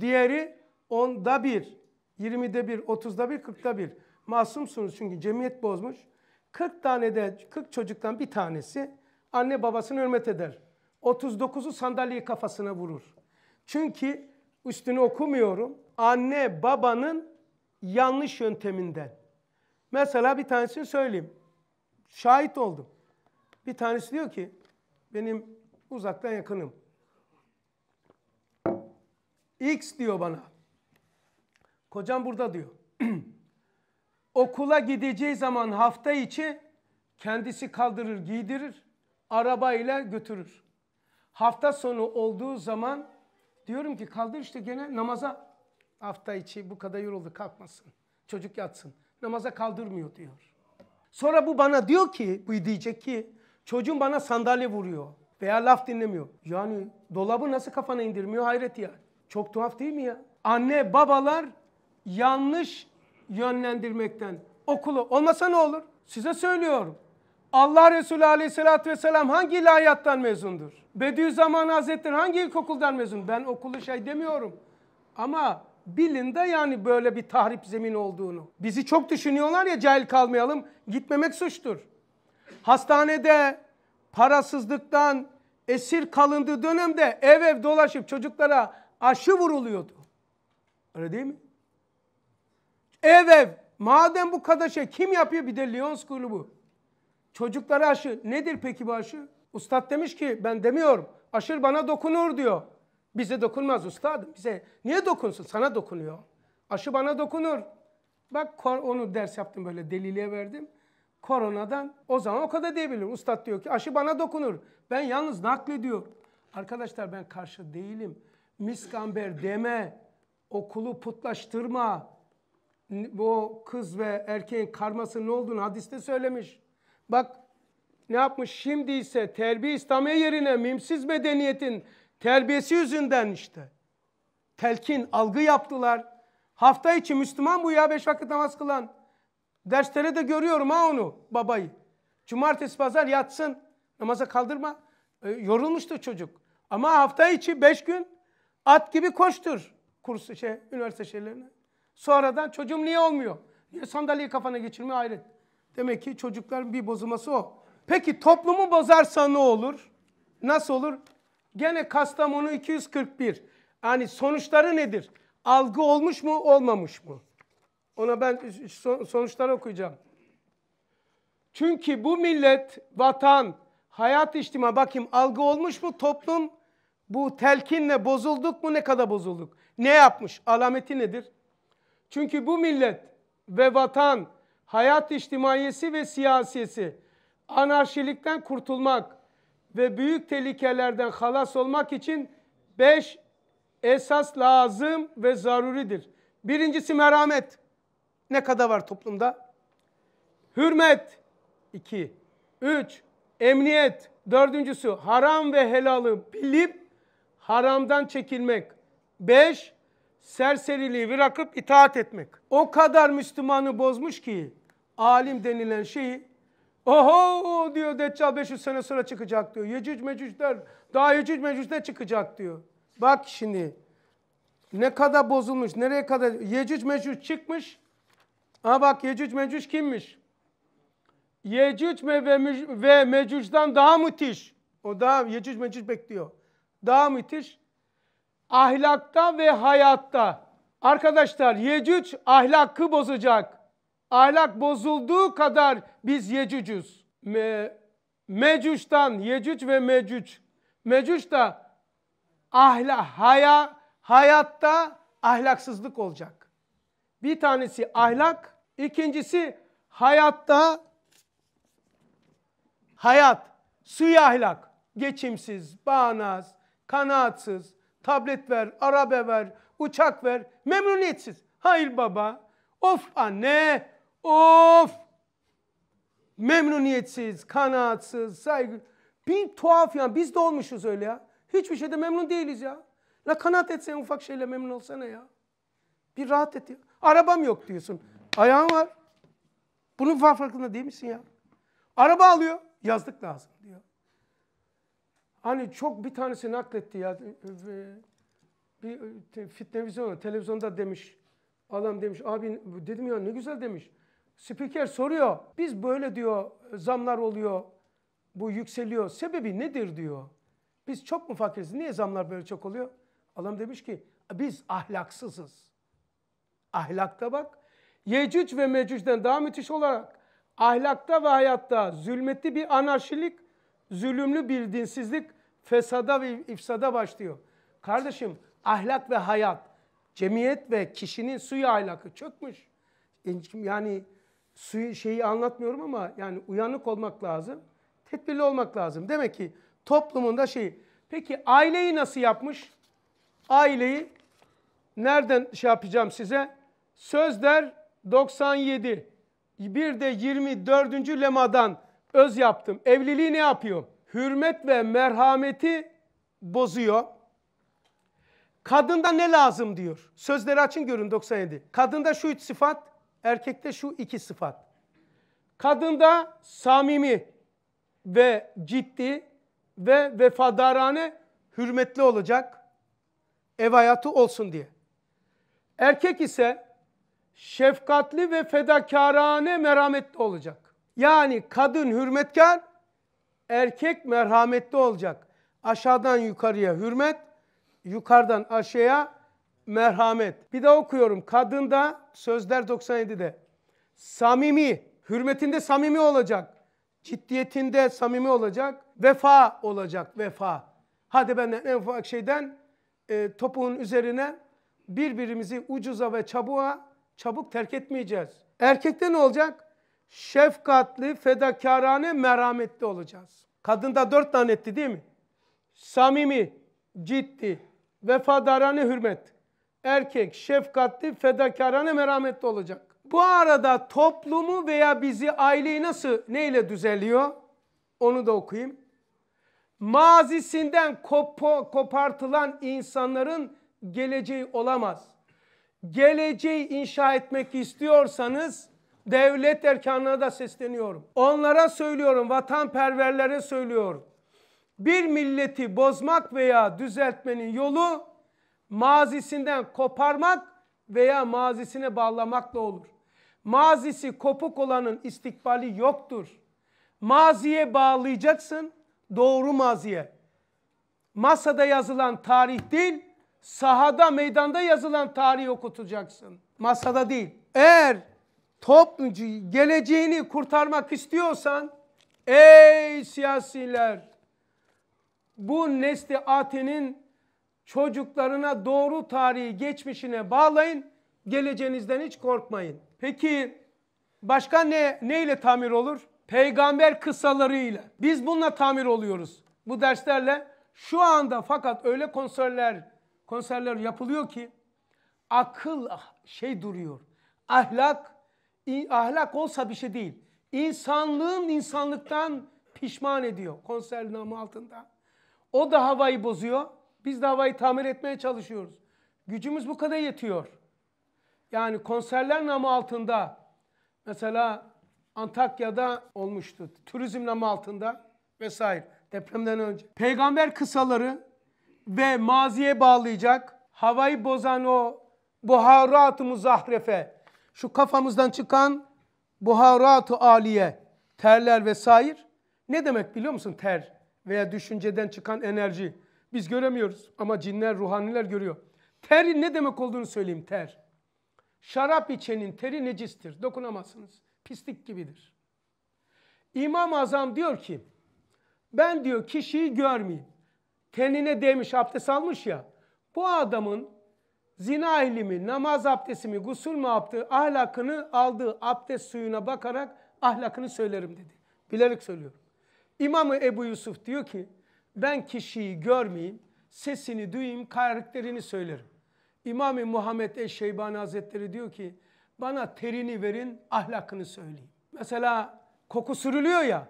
Diğeri onda bir, 20'de bir, 30'da bir, 40'da bir. Masumsunuz çünkü cemiyet bozmuş. 40 tane de 40 çocuktan bir tanesi anne babasını hürmet eder. 39'u sandalyeyi kafasına vurur. Çünkü üstünü okumuyorum. Anne babanın yanlış yönteminden. Mesela bir tanesini söyleyeyim. Şahit oldum. Bir tanesi diyor ki benim uzaktan yakınım. X diyor bana. Kocam burada diyor. Okula gideceği zaman hafta içi kendisi kaldırır, giydirir, arabayla götürür. Hafta sonu olduğu zaman diyorum ki kaldır işte gene namaza hafta içi bu kadar yoruldu kalkmasın. Çocuk yatsın. Namaza kaldırmıyor diyor. Sonra bu bana diyor ki, bu diyecek ki çocuğum bana sandalye vuruyor veya laf dinlemiyor. Yani dolabı nasıl kafana indirmiyor hayret ya. Çok tuhaf değil mi ya? Anne babalar yanlış yönlendirmekten okulu olmasa ne olur? Size söylüyorum. Allah Resulü Aleyhisselatü vesselam hangi ilahiyattan mezundur? Bediüzzaman Hazretleri hangi ilkokuldan mezun? Ben okulu şey demiyorum. Ama bilin de yani böyle bir tahrip zemin olduğunu. Bizi çok düşünüyorlar ya cahil kalmayalım. Gitmemek suçtur. Hastanede parasızlıktan esir kalındığı dönemde ev ev dolaşıp çocuklara aşı vuruluyordu. Öyle değil mi? Ev ev. Madem bu kadar şey kim yapıyor? Bir de Lyons grubu. Çocuklara aşı. Nedir peki bu aşı? Ustad demiş ki ben demiyorum. Aşır bana dokunur diyor. Bize dokunmaz ustadım. Bize niye dokunsun? Sana dokunuyor. Aşı bana dokunur. Bak onu ders yaptım böyle deliliğe verdim. Koronadan o zaman o kadar diyebilirim. Ustad diyor ki aşı bana dokunur. Ben yalnız naklediyor. Arkadaşlar ben karşı değilim. Miskamber deme. Okulu putlaştırma. Bu kız ve erkeğin karması ne olduğunu hadiste söylemiş. Bak ne yapmış şimdi ise terbiye İslamiye yerine mimsiz medeniyetin terbiyesi yüzünden işte. Telkin, algı yaptılar. Hafta içi Müslüman bu ya beş vakit namaz kılan. Derslere de görüyorum ha onu babayı. Cumartesi pazar yatsın namaza kaldırma. E, yorulmuştu çocuk. Ama hafta içi beş gün at gibi koştur kursu şey, üniversite şeylerine. Sonradan çocuğum niye olmuyor? Niye sandalyeyi kafana geçirmiyor hayret. Demek ki çocukların bir bozulması o. Peki toplumu bozarsa ne olur? Nasıl olur? Gene Kastamonu 241. Yani sonuçları nedir? Algı olmuş mu olmamış mı? Ona ben sonuçları okuyacağım. Çünkü bu millet, vatan, hayat içtima bakayım algı olmuş mu toplum bu telkinle bozulduk mu ne kadar bozulduk? Ne yapmış? Alameti nedir? Çünkü bu millet ve vatan hayat içtimaiyesi ve siyasisi, anarşilikten kurtulmak ve büyük tehlikelerden halas olmak için beş esas lazım ve zaruridir. Birincisi merhamet. Ne kadar var toplumda? Hürmet. İki, üç. Emniyet. Dördüncüsü haram ve helalı bilip haramdan çekilmek. Beş serseriliği bırakıp itaat etmek. O kadar Müslümanı bozmuş ki alim denilen şeyi oho diyor Deccal 500 sene sonra çıkacak diyor. Yecüc mecücler daha yecüc mecücler çıkacak diyor. Bak şimdi ne kadar bozulmuş nereye kadar yecüc mecüc çıkmış. Ha bak yecüc mecüc kimmiş? Yecüc ve, ve mecücden daha müthiş. O daha Yecüc Mecüc bekliyor. Daha müthiş ahlakta ve hayatta. Arkadaşlar Yecüc ahlakı bozacak. Ahlak bozulduğu kadar biz Yecüc'üz. Me, Mecüc'ten Yecüc ve Mecüc. Mecüc de ahla, haya, hayatta ahlaksızlık olacak. Bir tanesi ahlak, ikincisi hayatta hayat, suya ahlak, geçimsiz, bağnaz, kanaatsız, tablet ver, araba ver, uçak ver. Memnuniyetsiz. Hayır baba. Of anne. Of. Memnuniyetsiz, kanaatsız, saygı. Bir tuhaf ya. Biz de olmuşuz öyle ya. Hiçbir şeyde memnun değiliz ya. La kanaat etsen ufak şeyle memnun olsana ya. Bir rahat et ya. Arabam yok diyorsun. Ayağım var. Bunun farkında değil misin ya? Araba alıyor. Yazlık lazım diyor. Hani çok bir tanesi nakletti ya. Bir fitnevizyon televizyonda demiş. Adam demiş abi dedim ya ne güzel demiş. Spiker soruyor. Biz böyle diyor zamlar oluyor. Bu yükseliyor. Sebebi nedir diyor. Biz çok mu fakiriz? Niye zamlar böyle çok oluyor? Adam demiş ki biz ahlaksızız. Ahlakta bak. Yecüc ve Mecüc'den daha müthiş olarak ahlakta ve hayatta zulmetli bir anarşilik, zulümlü bir dinsizlik fesada ve ifsada başlıyor. Kardeşim ahlak ve hayat, cemiyet ve kişinin suyu ahlakı çökmüş. Yani suyu şeyi anlatmıyorum ama yani uyanık olmak lazım. Tedbirli olmak lazım. Demek ki toplumunda şey. Peki aileyi nasıl yapmış? Aileyi nereden şey yapacağım size? Sözler 97. Bir de 24. lemadan öz yaptım. Evliliği ne yapıyor? hürmet ve merhameti bozuyor. Kadında ne lazım diyor. Sözleri açın görün 97. Kadında şu üç sıfat, erkekte şu iki sıfat. Kadında samimi ve ciddi ve vefadarane hürmetli olacak ev hayatı olsun diye. Erkek ise şefkatli ve fedakarane merhametli olacak. Yani kadın hürmetkar, Erkek merhametli olacak. Aşağıdan yukarıya hürmet, yukarıdan aşağıya merhamet. Bir de okuyorum. Kadında sözler 97'de. Samimi, hürmetinde samimi olacak. Ciddiyetinde samimi olacak. Vefa olacak, vefa. Hadi benden en ufak şeyden e, topuğun üzerine birbirimizi ucuza ve çabuğa çabuk terk etmeyeceğiz. Erkekte ne olacak? şefkatli, fedakarane, merhametli olacağız. Kadında dört tane etti değil mi? Samimi, ciddi, vefadarane hürmet. Erkek şefkatli, fedakarane, merhametli olacak. Bu arada toplumu veya bizi aileyi nasıl, neyle düzeliyor? Onu da okuyayım. Mazisinden kopo, kopartılan insanların geleceği olamaz. Geleceği inşa etmek istiyorsanız devlet erkanına da sesleniyorum. Onlara söylüyorum, vatanperverlere söylüyorum. Bir milleti bozmak veya düzeltmenin yolu mazisinden koparmak veya mazisine bağlamakla olur. Mazisi kopuk olanın istikbali yoktur. Maziye bağlayacaksın, doğru maziye. Masada yazılan tarih değil, sahada meydanda yazılan tarihi okutacaksın. Masada değil. Eğer toplucu geleceğini kurtarmak istiyorsan ey siyasiler bu nesli Aten'in çocuklarına doğru tarihi geçmişine bağlayın geleceğinizden hiç korkmayın. Peki başka ne, neyle tamir olur? Peygamber kısalarıyla. Biz bununla tamir oluyoruz bu derslerle. Şu anda fakat öyle konserler konserler yapılıyor ki akıl ah, şey duruyor. Ahlak ahlak olsa bir şey değil. İnsanlığın insanlıktan pişman ediyor konser namı altında. O da havayı bozuyor. Biz de havayı tamir etmeye çalışıyoruz. Gücümüz bu kadar yetiyor. Yani konserler namı altında mesela Antakya'da olmuştu. Turizm namı altında vesaire depremden önce. Peygamber kısaları ve maziye bağlayacak havayı bozan o buharat-ı muzahrefe şu kafamızdan çıkan buharatu aliye, terler vesaire. Ne demek biliyor musun ter veya düşünceden çıkan enerji? Biz göremiyoruz ama cinler, ruhaniler görüyor. Terin ne demek olduğunu söyleyeyim ter. Şarap içenin teri necistir. Dokunamazsınız. Pislik gibidir. İmam-ı Azam diyor ki ben diyor kişiyi görmeyeyim. Tenine değmiş abdest almış ya. Bu adamın zina ilmi, namaz abdesti mi, gusül mü yaptı, ahlakını aldığı abdest suyuna bakarak ahlakını söylerim dedi. Bilerek söylüyorum. İmamı Ebu Yusuf diyor ki ben kişiyi görmeyeyim, sesini duyayım, karakterini söylerim. İmam-ı Muhammed Eşşeybani Hazretleri diyor ki bana terini verin, ahlakını söyleyin. Mesela koku sürülüyor ya,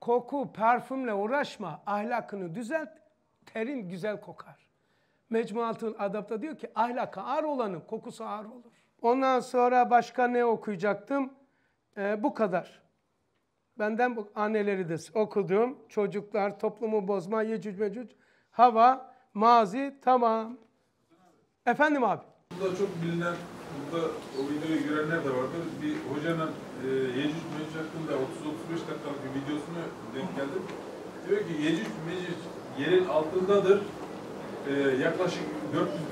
koku, parfümle uğraşma, ahlakını düzelt, terin güzel kokar. Mecmuatül Adab'da diyor ki ahlaka ağır olanın kokusu ağır olur. Ondan sonra başka ne okuyacaktım? Ee, bu kadar. Benden bu anneleri de okudum. Çocuklar, toplumu bozma, yecüc mecüc, hava, mazi, tamam. Efendim abi. Burada çok bilinen, burada o videoyu görenler de vardı. Bir hocanın e, yecüc mecüc hakkında 30-35 dakikalık bir videosunu denk geldim. Diyor ki yecüc mecüc yerin altındadır e, yaklaşık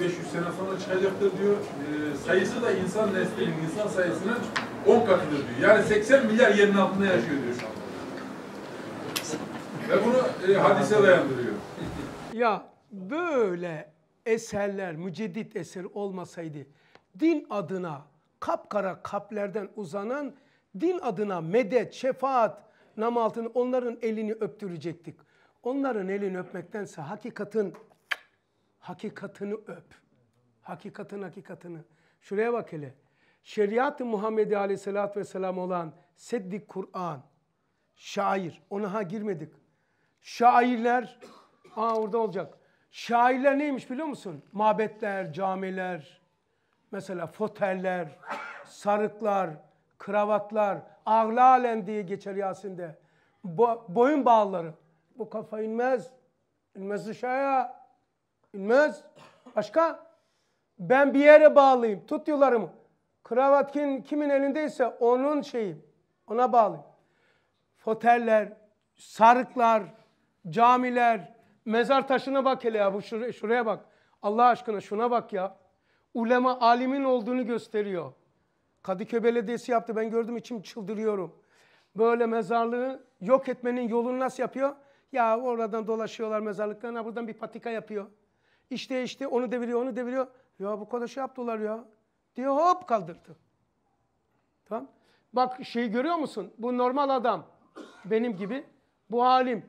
400-500 sene sonra çıkacaktır diyor. E, sayısı da insan neslinin insan sayısının 10 katıdır diyor. Yani 80 milyar yerin altında yaşıyor diyor şu anda. Ve bunu e, hadise dayandırıyor. Ya böyle eserler, müceddit eser olmasaydı din adına kapkara kaplerden uzanan din adına medet, şefaat, nam altını onların elini öptürecektik. Onların elini öpmektense hakikatin hakikatını öp. hakikatın hakikatını. Şuraya bak hele. Şeriat-ı Muhammed Aleyhisselatü Vesselam olan Seddik Kur'an, şair, ona ha girmedik. Şairler, aa orada olacak. Şairler neymiş biliyor musun? Mabetler, camiler, mesela foteller, sarıklar, kravatlar, ağlalen diye geçer Yasin'de. Bo boyun bağları. Bu kafa inmez. İnmez dışarıya. Bilmez. Başka? Ben bir yere bağlıyım tutuyorlarım yularımı. Kravat kim, kimin elindeyse onun şeyi. Ona bağlayayım. Foteller, sarıklar, camiler, mezar taşına bak hele ya. Bu şuraya, şuraya bak. Allah aşkına şuna bak ya. Ulema alimin olduğunu gösteriyor. Kadıköy Belediyesi yaptı. Ben gördüm içim çıldırıyorum. Böyle mezarlığı yok etmenin yolunu nasıl yapıyor? Ya oradan dolaşıyorlar mezarlıklarına buradan bir patika yapıyor. İşte işte onu deviriyor, onu deviriyor. Ya bu kadar şey yaptılar ya. Diye hop kaldırdı. Tamam. Bak şeyi görüyor musun? Bu normal adam. Benim gibi. Bu halim.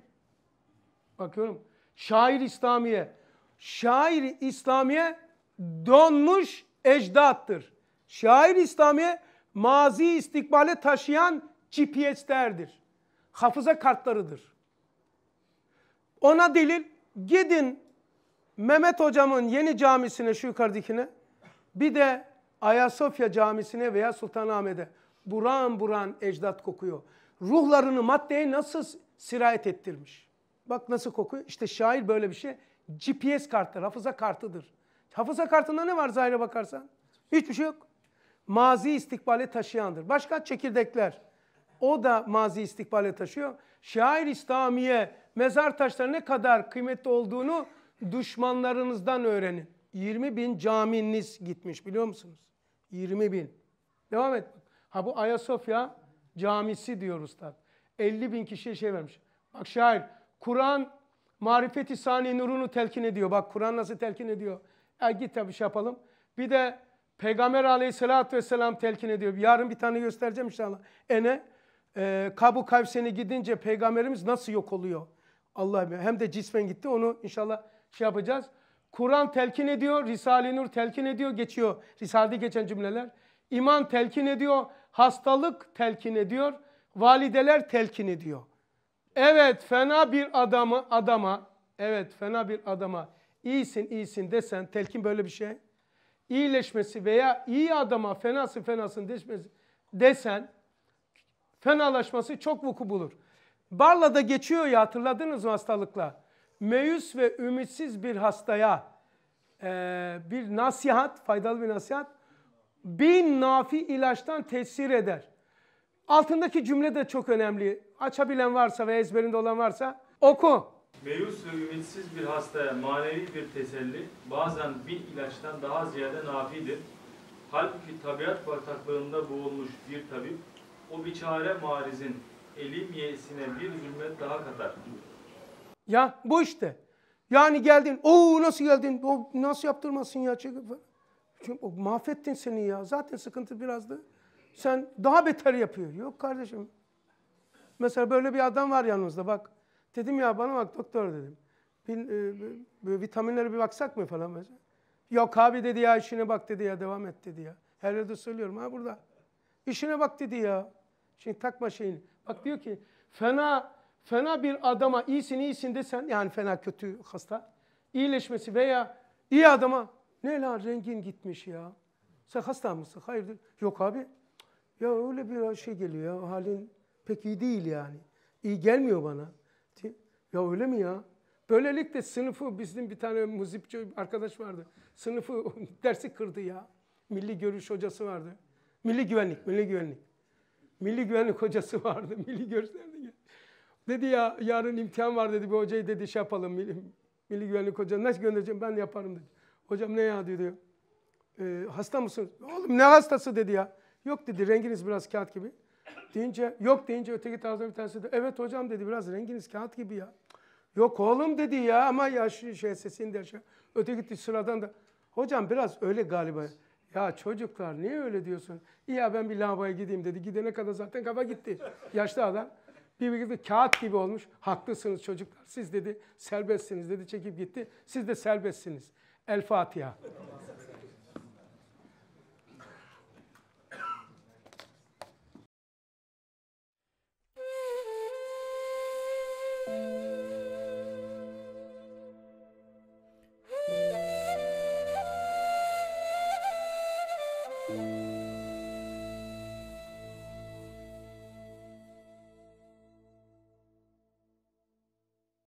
Bakıyorum. Şair İslamiye. Şair İslamiye donmuş ecdattır. Şair İslamiye mazi istikbale taşıyan GPS'lerdir. Hafıza kartlarıdır. Ona delil gidin Mehmet hocamın yeni camisine şu yukarıdakine bir de Ayasofya camisine veya Sultanahmet'e buran buran ecdat kokuyor. Ruhlarını maddeye nasıl sirayet ettirmiş? Bak nasıl kokuyor. İşte şair böyle bir şey. GPS kartı, hafıza kartıdır. Hafıza kartında ne var zahire bakarsan? Hiçbir şey yok. Mazi istikbale taşıyandır. Başka çekirdekler. O da mazi istikbale taşıyor. Şair İslamiye mezar taşları ne kadar kıymetli olduğunu Düşmanlarınızdan öğrenin. 20 bin caminiz gitmiş biliyor musunuz? 20 bin. Devam et. Ha bu Ayasofya camisi diyor ustad. 50 bin kişiye şey vermiş. Bak şair Kur'an marifeti sani nurunu telkin ediyor. Bak Kur'an nasıl telkin ediyor. E git tabii şey yapalım. Bir de Peygamber aleyhissalatü vesselam telkin ediyor. Yarın bir tane göstereceğim inşallah. Ene e, Kabu Kavsen'e gidince peygamberimiz nasıl yok oluyor? Allah hem de cismen gitti onu inşallah şey yapacağız. Kur'an telkin ediyor, Risale-i Nur telkin ediyor, geçiyor. Risale'de geçen cümleler. İman telkin ediyor, hastalık telkin ediyor, valideler telkin ediyor. Evet fena bir adamı adama, evet fena bir adama iyisin iyisin desen telkin böyle bir şey. İyileşmesi veya iyi adama fenası fenasın desmesi desen fenalaşması çok vuku bulur. Barla'da geçiyor ya hatırladınız mı hastalıkla? meyus ve ümitsiz bir hastaya e, bir nasihat, faydalı bir nasihat, bin nafi ilaçtan tesir eder. Altındaki cümle de çok önemli. Açabilen varsa ve ezberinde olan varsa oku. Meyus ve ümitsiz bir hastaya manevi bir teselli bazen bin ilaçtan daha ziyade nafidir. Halbuki tabiat bataklığında boğulmuş bir tabip o biçare marizin elim yesine bir zülmet daha katar. Ya bu işte. Yani geldin, o nasıl geldin, o nasıl yaptırmasın ya çekip Çünkü mahvettin seni ya. Zaten sıkıntı birazdı. Sen daha beter yapıyor. Yok kardeşim. Mesela böyle bir adam var yanımızda bak. Dedim ya bana bak doktor dedim. Bir, e, e, vitaminlere bir baksak mı falan mesela. Yok abi dedi ya işine bak dedi ya devam et dedi ya. Her yerde söylüyorum ha burada. İşine bak dedi ya. Şimdi takma şeyini. Bak diyor ki fena fena bir adama iyisin iyisin desen yani fena kötü hasta iyileşmesi veya iyi adama ne lan rengin gitmiş ya. Sen hasta mısın? Hayırdır? Yok abi. Ya öyle bir şey geliyor ya halin pek iyi değil yani. İyi gelmiyor bana. Ya öyle mi ya? Böylelikle sınıfı bizim bir tane müzikçi arkadaş vardı. Sınıfı dersi kırdı ya. Milli görüş hocası vardı. Milli güvenlik, milli güvenlik. Milli güvenlik hocası vardı. Milli görüşlerde Dedi ya yarın imkan var dedi bir hocayı dedi şey yapalım milli, milli güvenlik hocam nasıl göndereceğim ben yaparım dedi. Hocam ne ya diyor E, hasta mısın? Oğlum ne hastası dedi ya. Yok dedi renginiz biraz kağıt gibi. Deyince yok deyince öteki tarzda bir tanesi de evet hocam dedi biraz renginiz kağıt gibi ya. Yok oğlum dedi ya ama ya şu şey sesini de şey. Öteki sıradan da hocam biraz öyle galiba. Ya çocuklar niye öyle diyorsun? İyi ya ben bir lavaboya gideyim dedi. Gidene kadar zaten kafa gitti. Yaşlı adam. Birbirinize kağıt gibi olmuş. Haklısınız çocuklar. Siz dedi serbestsiniz dedi çekip gitti. Siz de serbestsiniz. El Fatiha. thank you